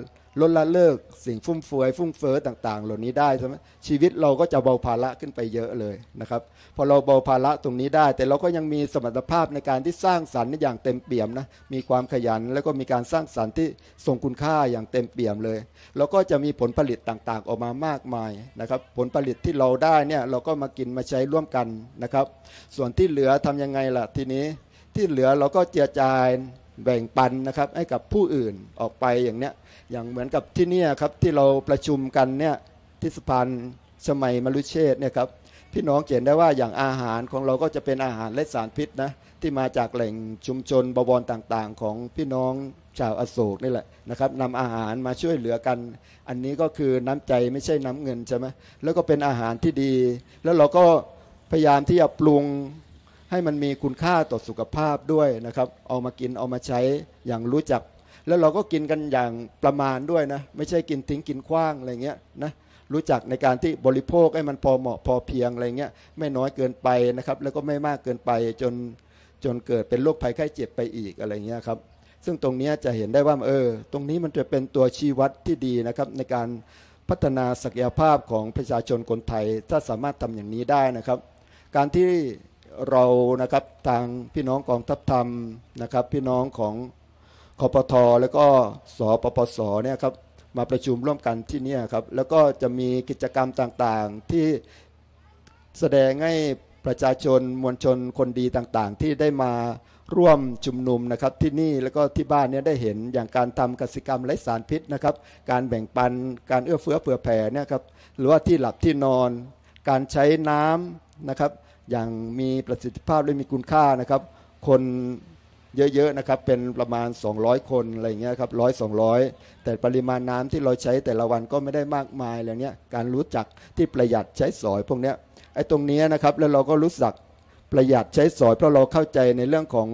ลดละเลิกสิ่งฟุ่มเฟือยฟุ่มเฟ้อต่างๆเหล่านี้ได้ใช่ไหมชีวิตเราก็จะเบาภาระขึ้นไปเยอะเลยนะครับ พอเราเบาภาระตรงนี้ได้ แต่เราก็ยังมีสมรรถภาพในการที่สร้างสรรค์อย่างเต็มเปี่ยมนะมีความขยันแล้วก็มีการสร้างสรรค์ที่ทรงคุณค่าอย่างเต็มเปี่ยมเลยเราก็จะมีผลผลิตต่างๆ ออกมามากมายนะครับผลผลิตที่เราได้เนี่ยเราก็มากินมาใช้ร่วมกันนะครับ ส่วนที่เหลือทํำยังไงล่ะทีนี้ที่เหลือเราก็เจียจายแบ่งปันนะครับ ให้กับผู้อื่นออกไปอย่างเนี้ยอย่างเหมือนกับที่นี่ครับที่เราประชุมกันเนี่ยที่สะพานสมัยมรุเชษเนี่ยครับพี่น้องเขียนได้ว่าอย่างอาหารของเราก็จะเป็นอาหารและสารพิษนะที่มาจากแหล่งชุมชนบวรต่างๆ ของพี่น้องชาวอโศกนี่แหละนะครับนำอาหารมาช่วยเหลือกัน อันนี้ก็คือน้ำใจไม่ใช่น้ำเงินใช่ไหมแล้วก็เป็นอาหารที่ดี แล้วเราก็พยายามที่จะปรุงให้มันมีคุณค่าต่อสุขภาพด้วยนะครับ เอามากินเอามาใช้อย่างรู้จักแล้วเราก็กินกันอย่างประมาณด้วยนะ ไม่ใช่กินทิ้งกินคว้างอะไรเงี้ยนะรู้จักในการที่บริโภคให้มันพอเหมาะพอเพียงอะไรเงี้ยไม่น้อยเกินไปนะครับ แล้วก็ไม่มากเกินไปจนจนเกิดเป็นโรคภัยไข้เจ็บไปอีกอะไรเงี้ยครับซึ่งตรงนี้จะเห็นได้ว่าเออ ตรงนี้มันจะเป็นตัวชี้วัดที่ดีนะครับ ในการพัฒนาศักยภาพของประชาชนคนไทยถ้าสามารถทำอย่างนี้ได้นะครับ การที่เรานะครับทางพี่น้องกองทัพธรรมนะครับ พี่น้องของคอปทแล้วก็สปปสเนี่ยครับมาประชุมร่วมกันที่นี่ครับแล้วก็จะมีกิจกรรมต่างๆที่แสดงให้ประชาชนมวลชนคนดีต่างๆ ที่ได้มาร่วมชุมนุมนะครับที่นี่แล้วก็ที่บ้านเนี่ยได้เห็นอย่างการทำกสิกรรมไร้สารพิษนะครับ การแบ่งปันการเอื้อเฟื้อเผื่อแผ่เนี่ยครับ หรือว่าที่หลับที่นอน การใช้น้ำนะครับ อย่างมีประสิทธิภาพและมีคุณค่านะครับ คนเยอะๆ นะครับ เป็นประมาณ 200 คน อะไรเงี้ยครับร้อยสองแต่ปริมาณน้ำที่เราใช้แต่ละวันก็ไม่ได้มากมายอะไรเงี้ย การรู้จักที่ประหยัดใช้สอยพวกเนี้ย ไอ้ตรงนี้นะครับ แล้วเราก็รู้จักประหยัดใช้สอย เพราะเราเข้าใจในเรื่องของ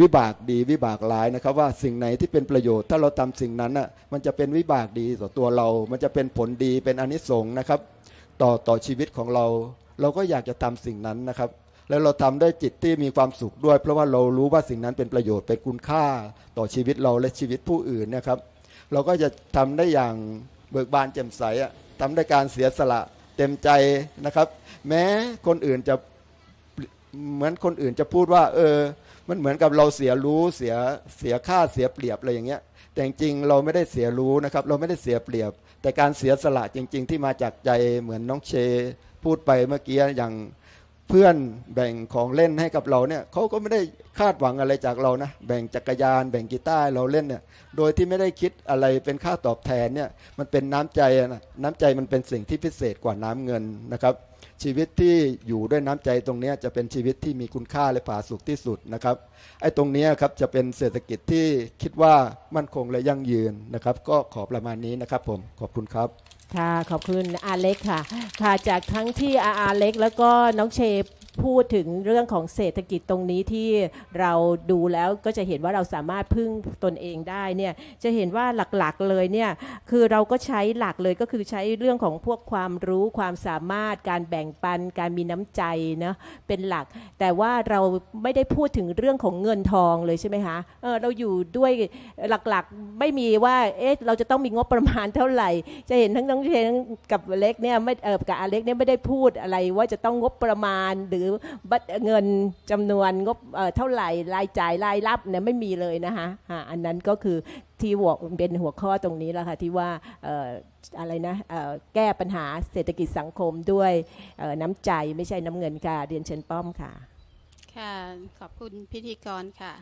วิบากดีวิบากร้ายนะครับ ว่าสิ่งไหนที่เป็นประโยชน์ ถ้าเราทำสิ่งนั้นน่ะ มันจะเป็นวิบากดีต่อตัวเรา มันจะเป็นผลดีเป็นอนิสงส์นะครับ ต่อต่อชีวิตของเรา เราก็อยากจะทำสิ่งนั้นนะครับแล้วเราทำได้จิตที่มีความสุขด้วยเพราะว่าเรารู้ว่าสิ่งนั้นเป็นประโยชน์เป็นคุณค่าต่อชีวิตเราและชีวิตผู้อื่นนะครับ เราก็จะทำได้อย่างเบิกบานแจ่มใสทำได้การเสียสละเต็มใจนะครับ แม้คนอื่นจะเหมือนคนอื่นจะพูดว่าเออ มันเหมือนกับเราเสียรู้เสียเสียค่าเสียเปรียบอะไรอย่างเงี้ย แต่จริงเราไม่ได้เสียรู้นะครับ เราไม่ได้เสียเปรียบ แต่การเสียสละจริง ๆ ที่มาจากใจเหมือนน้องเช พูดไปเมื่อกี้อย่างเพื่อนแบ่งของเล่นให้กับเราเนี่ยเขาก็ไม่ได้คาดหวังอะไรจากเรานะ แบ่งจักรยาน แบ่งกีตาร์เราเล่นเนี่ย โดยที่ไม่ได้คิดอะไรเป็นค่าตอบแทนเนี่ยมันเป็นน้ำใจนะน้ำใจมันเป็นสิ่งที่พิเศษกว่าน้ำเงินนะครับ ชีวิตที่อยู่ด้วยน้ำใจตรงนี้จะเป็นชีวิตที่มีคุณค่าและผาสุกที่สุดนะครับไอ้ตรงนี้ครับจะเป็นเศรษฐกิจที่คิดว่ามั่นคงและยั่งยืนนะครับก็ขอประมาณนี้นะครับ ผมขอบคุณครับค่ะขอบคุณอาเล็กค่ะค่ะจากทั้งที่อาอาเล็กแล้วก็น้องเชฟพูดถึงเรื่องของเศรษฐกิจตรงนี้ที่เราดูแล้วก็จะเห็นว่าเราสามารถพึ่งตนเองได้เนี่ยจะเห็นว่าหลักๆเลยเนี่ยคือเราก็ใช้หลักเลยก็คือใช้เรื่องของพวกความรู้ความสามารถการแบ่งปัน การมีน้ำใจนะเป็นหลัก แต่ว่าเราไม่ได้พูดถึงเรื่องของเงินทองเลยใช่ไหมคะเออเราอยู่ด้วยหลักๆไม่มีว่าเอ๊ะเราจะต้องมีงบประมาณเท่าไหร่ จะเห็นทั้งน้องเชนกับเล็กเนี่ยไม่เออกับอเล็กเนี่ยไม่ได้พูดอะไร ว่าจะต้องงบประมาณหรือเงินจำนวนงบเท่าไหร่รายจ่ายรายรับเนี่ยไม่มีเลยนะคะอันนั้นก็คือที่หัวเป็นหัวข้อตรงนี้แล้วค่ะ ที่ว่าอะไรนะแก้ปัญหาเศรษฐกิจสังคมด้วยน้ำใจไม่ใช่น้ำเงินค่ะเรียนเชิญป้อมค่ะ ค่ะ ขอบคุณพิธีกรค่ะ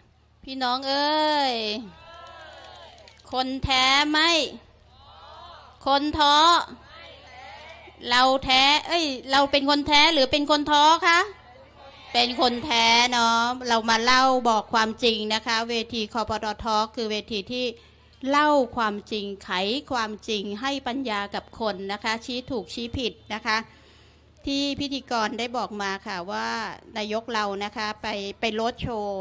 พี่น้องเอ้ย คนแท้ไหมคนท้อเราแท้ เอ้ย เราเป็นคนแท้หรือเป็นคนท้อคะ เป็นคนแท้เนาะ เรามาเล่าบอกความจริงนะคะ เวทีคอปตทคือเวทีที่เล่าความจริงไขความจริงให้ปัญญากับคนนะคะ ชี้ถูกชี้ผิดนะคะ ที่พิธีกรได้บอกมาค่ะว่านายกเรานะคะ ไปไปรถโชว์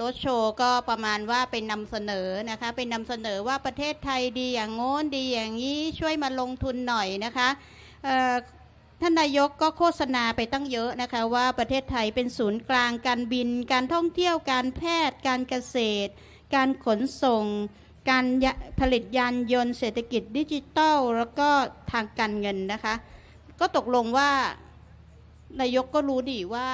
รถโชว์ก็ประมาณว่าเป็นนำเสนอนะคะ เป็นนำเสนอว่าประเทศไทยดีอย่างโน้นดีอย่างนี้ช่วยมาลงทุนหน่อยนะคะท่านนายกก็โฆษณาไปตั้งเยอะนะคะ ว่าประเทศไทยเป็นศูนย์กลางการบิน การท่องเที่ยวการแพทย์การเกษตร การขนส่ง การผลิตยานยนต์เศรษฐกิจดิจิตอลแล้วก็ทางการเงินนะคะ ก็ตกลงว่านายกก็รู้ดีว่า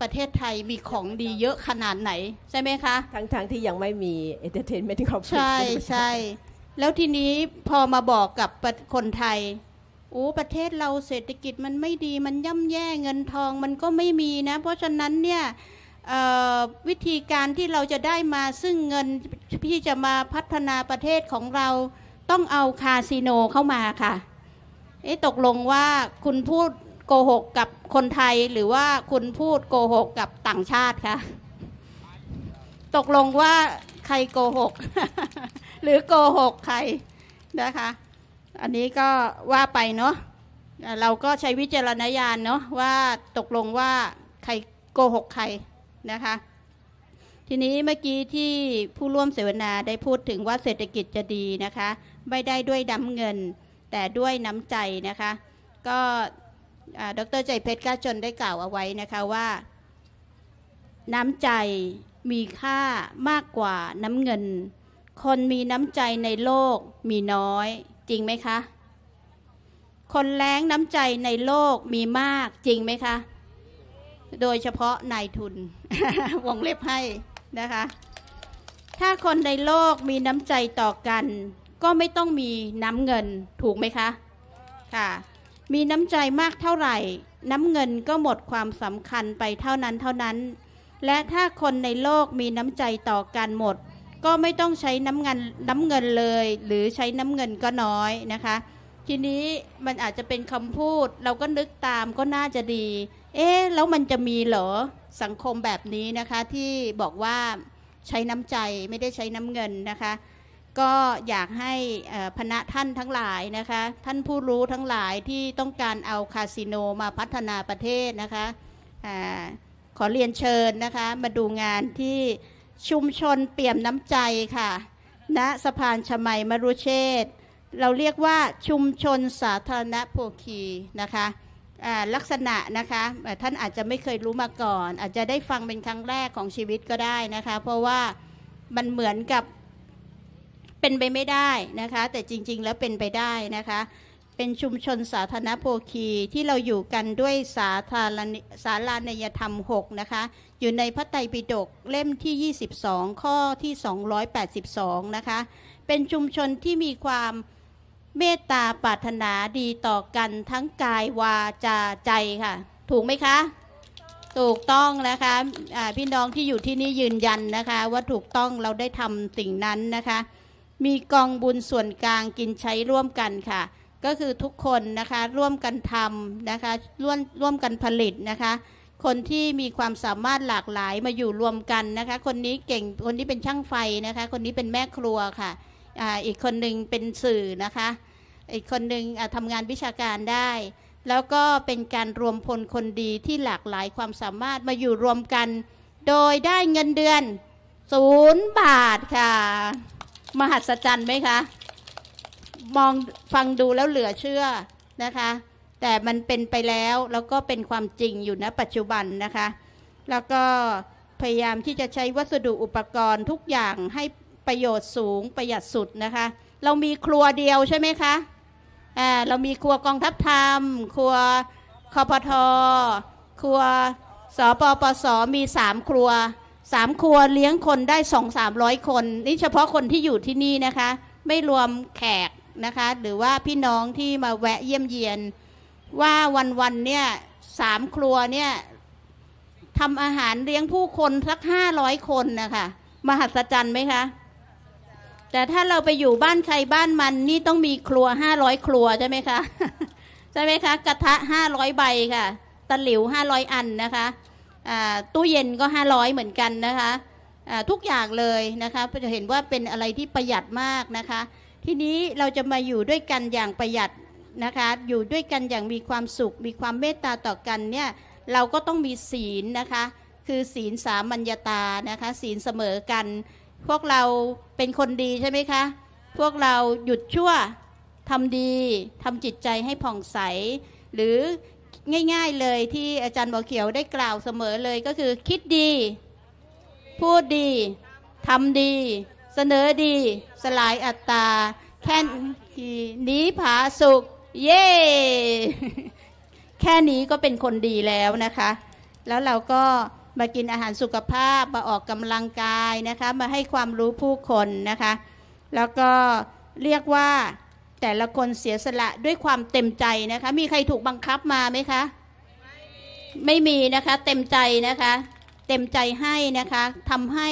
ประเทศไทยมีของดีเยอะขนาดไหนใช่ไหมคะทั้งๆทที่ยังไม่มีเอเจนต์เมนิคอลใช่ใช่ แล้วทีนี้พอมาบอกกับคนไทยโอ้ประเทศเราเศรษฐกิจมันไม่ดีมันย่ำแย่เงินทองมันก็ไม่มีนะ เพราะฉะนั้นเนี่ยวิธีการที่เราจะได้มาซึ่งเงินพี่จะมาพัฒนาประเทศของเราต้องเอาคาสิโนเข้ามาค่ะเอ๊ตกลงว่าคุณพูดโกหกกับคนไทยหรือว่าคุณพูดโกหกกับต่างชาติคะ ตกลงว่าใครโกหก หรือโกหกใครนะคะอันนี้ก็ว่าไปเนาะ เราก็ใช้วิจารณญาณเนาะว่าตกลงว่าใครโกหกใครนะคะ ทีนี้เมื่อกี้ที่ผู้ร่วมเสวนาได้พูดถึงว่าเศรษฐกิจจะดีนะคะ ไม่ได้ด้วยดำเงินแต่ด้วยน้ำใจนะคะ ก็ดรใจเพชรก้าจนได้กล่าวเอาไว้นะคะว่า น้ำใจมีค่ามากกว่าน้ำเงิน คนมีน้ำใจในโลกมีน้อยจริงไหมคะ คนแรงน้ำใจในโลกมีมากจริงไหมคะ โดยเฉพาะนายทุน วงเล็บให้นะคะ ถ้าคนในโลกมีน้ำใจต่อกันก็ไม่ต้องมีน้ำเงินถูกไหมคะ ค่ะ มีน้ำใจมากเท่าไหร่ น้ำเงินก็หมดความสำคัญไปเท่านั้นเท่านั้น และถ้าคนในโลกมีน้ำใจต่อกันหมดก็ไม่ต้องใช้น้ำเงินน้ำเงินเลย หรือใช้น้ำเงินก็น้อยนะคะ ทีนี้มันอาจจะเป็นคำพูดเราก็นึกตามก็น่าจะดี เอ๊แล้วมันจะมีเหรอ สังคมแบบนี้นะคะ ที่บอกว่าใช้น้ำใจไม่ได้ใช้น้ำเงินนะคะ ก็อยากให้พณะท่านทั้งหลายนะคะ ท่านผู้รู้ทั้งหลายที่ต้องการเอาคาสิโนมาพัฒนาประเทศนะคะอขอเรียนเชิญนะคะ มาดูงานที่ชุมชนเปี่ยมน้ำใจค่ะณนะสะพานชมัยมรุเชษเราเรียกว่าชุมชนสาธารณโภคีนะคะลักษณะนะคะ ท่านอาจจะไม่เคยรู้มาก่อน อาจจะได้ฟังเป็นครั้งแรกของชีวิตก็ได้นะคะ เพราะว่ามันเหมือนกับเป็นไปไม่ได้นะคะ แต่จริง ๆแล้วเป็นไปได้นะคะ เป็นชุมชนสาธารณโภคีที่เราอยู่กันด้วยสาธารณสารานยธรรม6นะคะอยู่ในพระไตรปิฎกเล่มที่ 22 ข้อที่ 282 นะคะ เป็นชุมชนที่มีความเมตตาปรารถนาดีต่อกันทั้งกายวาจาใจค่ะ ถูกไหมคะถูกต้องนะคะะพี่น้องที่อยู่ที่นี่ยืนยันนะคะว่าถูกต้องเราได้ทำสิ่งนั้นนะคะ มีกองบุญส่วนกลางกินใช้ร่วมกันค่ะ ก็คือทุกคนนะคะร่วมกันทำนะคะร่วมร่วมกันผลิตนะคะคนที่มีความสามารถหลากหลายมาอยู่รวมกันนะคะ คนนี้เก่งคนนี้เป็นช่างไฟนะคะ คนนี้เป็นแม่ครัวค่ะอีกคนหนึ่งเป็นสื่อนะคะ อีกคนหนึ่งทำงานวิชาการได้ แล้วก็เป็นการรวมพลคนดีที่หลากหลายความสามารถมาอยู่รวมกันโดยได้เงินเดือนศูนย์บาทค่ะ มหัศจรรย์ไหมคะมองฟังดูแล้วเหลือเชื่อนะคะแต่มันเป็นไปแล้วแล้วก็เป็นความจริงอยู่ณปัจจุบันนะคะ แล้วก็พยายามที่จะใช้วัสดุอุปกรณ์ทุกอย่างให้ประโยชน์สูงประหยัดสุดนะคะ เรามีครัวเดียวใช่ไหมคะอ่าเรามีครัวกองทัพธรรม ครัวคอพท ครัวสปปสมีสามครัวสามครัวเลี้ยงคนได้สองสามร้อยคนนี่เฉพาะคนที่อยู่ที่นี่นะคะไม่รวมแขกนะคะ หรือว่าพี่น้องที่มาแวะเยี่ยมเยียนว่าวันๆเนี่ยสามครัวเนี่ยทำอาหารเลี้ยงผู้คนสักห้าร้อยคนนะคะมหัศจรรย์ไหมคะ แต่ถ้าเราไปอยู่บ้านใครบ้านมันนี่ต้องมีครัวห้าร้อยครัวใช่ไหมคะ ใช่ไหมคะกระทะห้าร้อยใบค่ะตะหลิวห้าร้อยอันนะคะตู้เย็นก็ห้าร้อยเหมือนกันนะคะทุกอย่างเลยนะคะจะเห็นว่าเป็นอะไรที่ประหยัดมากนะคะ ทีนี้เราจะมาอยู่ด้วยกันอย่างประหยัดนะคะอยู่ด้วยกันอย่างมีความสุข มีความเมตตาต่อกันเนี่ยเราก็ต้องมีศีลนะคะคือศีลสามัญญาตานะคะศีลเสมอกัน พวกเราเป็นคนดีใช่ไหมคะ พวกเราหยุดชั่วทำดีทำจิตใจให้ผ่องใส หรือง่ายๆเลยที่อาจารย์บัวเขียวได้กล่าวเสมอเลยก็คือคิดดี พูดดีทำดี เสนอดี สลายอัตตาแค่นี้ผาสุขเย่แค่นี้ก็เป็นคนดีแล้วนะคะ แล้วเราก็มากินอาหารสุขภาพมาออกกำลังกายนะคะ มาให้ความรู้ผู้คนนะคะ แล้วก็เรียกว่าแต่ละคนเสียสละด้วยความเต็มใจนะคะ มีใครถูกบังคับมาไหมคะไม่มีนะคะเต็มใจนะคะ เต็มใจให้นะคะทำให้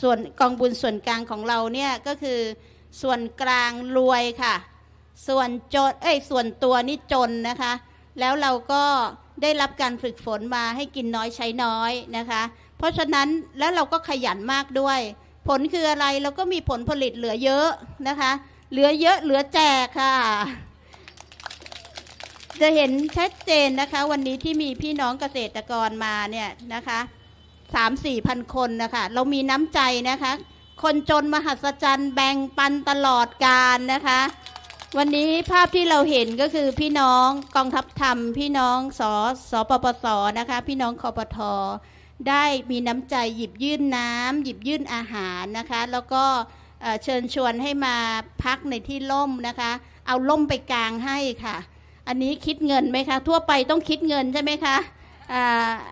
ส่วนกองบุญส่วนกลางของเราเนี่ยก็คือ ส่วนกลางรวยค่ะส่วนจนเอ้ยส่วนตัวนี่จนนะคะ แล้วเราก็ได้รับการฝึกฝนมาให้กินน้อยใช้น้อยนะคะ เพราะฉะนั้นแล้วเราก็ขยันมากด้วย ผลคืออะไรเราก็มีผลผลิตเหลือเยอะนะคะ เหลือเยอะเหลือแจกค่ะ จะเห็นชัดเจนนะคะ วันนี้ที่มีพี่น้องเกษตรกรมาเนี่ยนะคะสามสี่พันคนนะคะเรามีน้ำใจนะคะ คนจนมหัศจรรย์แบ่งปันตลอดการนะคะวันนี้ภาพที่เราเห็นก็คือพี่น้องกองทัพธรรม พี่น้องสสปปสนะคะ พี่น้องคอปทอได้มีน้ำใจหยิบยื่นน้ำหยิบยื่นอาหารนะคะ แล้วก็เชิญชวนให้มาพักในที่ล่มนะคะ เอาล่มไปกลางให้ค่ะ อันนี้คิดเงินไหมคะ ทั่วไปต้องคิดเงินใช่ไหมคะ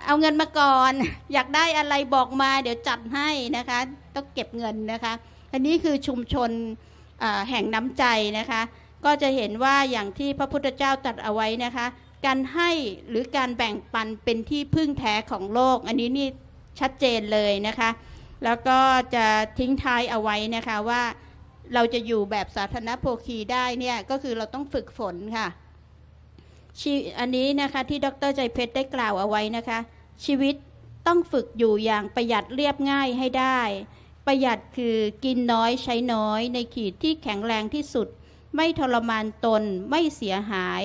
เอาเงินมาก่อนอยากได้อะไรบอกมา เดี๋ยวจัดให้นะคะ ต้องเก็บเงินนะคะ อันนี้คือชุมชนแห่งน้ำใจนะคะก็จะเห็นว่าอย่างที่พระพุทธเจ้าตรัสเอาไว้นะคะ การให้หรือการแบ่งปันเป็นที่พึ่งแท้ของโลก อันนี้นี่ชัดเจนเลยนะคะ แล้วก็จะทิ้งท้ายเอาไว้นะคะว่าเราจะอยู่แบบสาธารณโภคีได้เนี่ยก็คือเราต้องฝึกฝนค่ะ อันนี้นะคะที่ดรใจเพชรได้กล่าวเอาไว้นะคะ ชีวิตต้องฝึกอยู่อย่างประหยัดเรียบง่ายให้ได้ ประหยัดคือกินน้อยใช้น้อย ในขีดที่แข็งแรงที่สุดไม่ทรมานตนไม่เสียหาย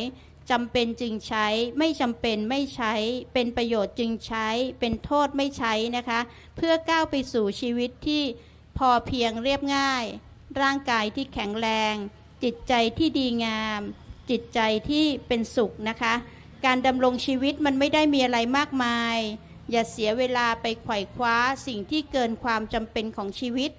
จำเป็นจึงใช้ ไม่จำเป็นไม่ใช้เป็นประโยชน์จึงใช้เป็นโทษไม่ใช้นะคะ เพื่อก้าวไปสู่ชีวิตที่พอเพียงเรียบง่าย ร่างกายที่แข็งแรง จิตใจที่ดีงาม จิตใจที่เป็นสุขนะคะ การดำรงชีวิตมันไม่ได้มีอะไรมากมาย อย่าเสียเวลาไปไขว่คว้าสิ่งที่เกินความจำเป็นของชีวิต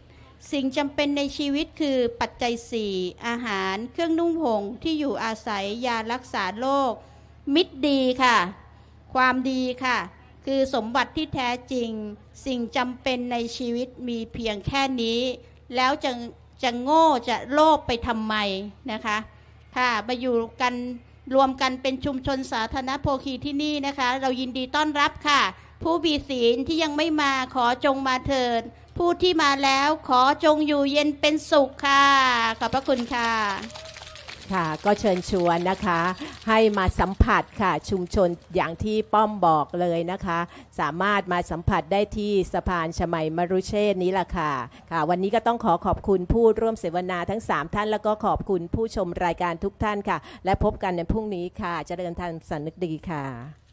สิ่งจำเป็นในชีวิตคือปัจจัยสี่อาหารเครื่องนุ่งห่มที่อยู่อาศัยยารักษาโรคมิตรดีค่ะ ความดีค่ะ คือสมบัติที่แท้จริง สิ่งจำเป็นในชีวิตมีเพียงแค่นี้ แล้วจะจะโง่จะโลภไปทำไมนะคะค่ะมาอยู่กันรวมกันเป็นชุมชนสาธารณโภคีที่นี่นะคะ เรายินดีต้อนรับค่ะ ผู้บีศีลที่ยังไม่มาขอจงมาเถิดผู้ที่มาแล้วขอจงอยู่เย็นเป็นสุขค่ะ ขอบพระคุณค่ะ ค่ะ ก็เชิญชวนนะคะ ให้มาสัมผัสค่ะชุมชนอย่างที่ป้อมบอกเลยนะคะ สามารถมาสัมผัสได้ที่สะพานชมัยมรุเชษนี้ล่ะค่ะค่ะ วันนี้ก็ต้องขอขอบคุณผู้ร่วมเสวนาทั้ง 3 ท่านแล้วก็ขอบคุณผู้ชมรายการทุกท่านค่ะ และพบกันในพรุ่งนี้ค่ะเจริญทันสันนึกดีค่ะ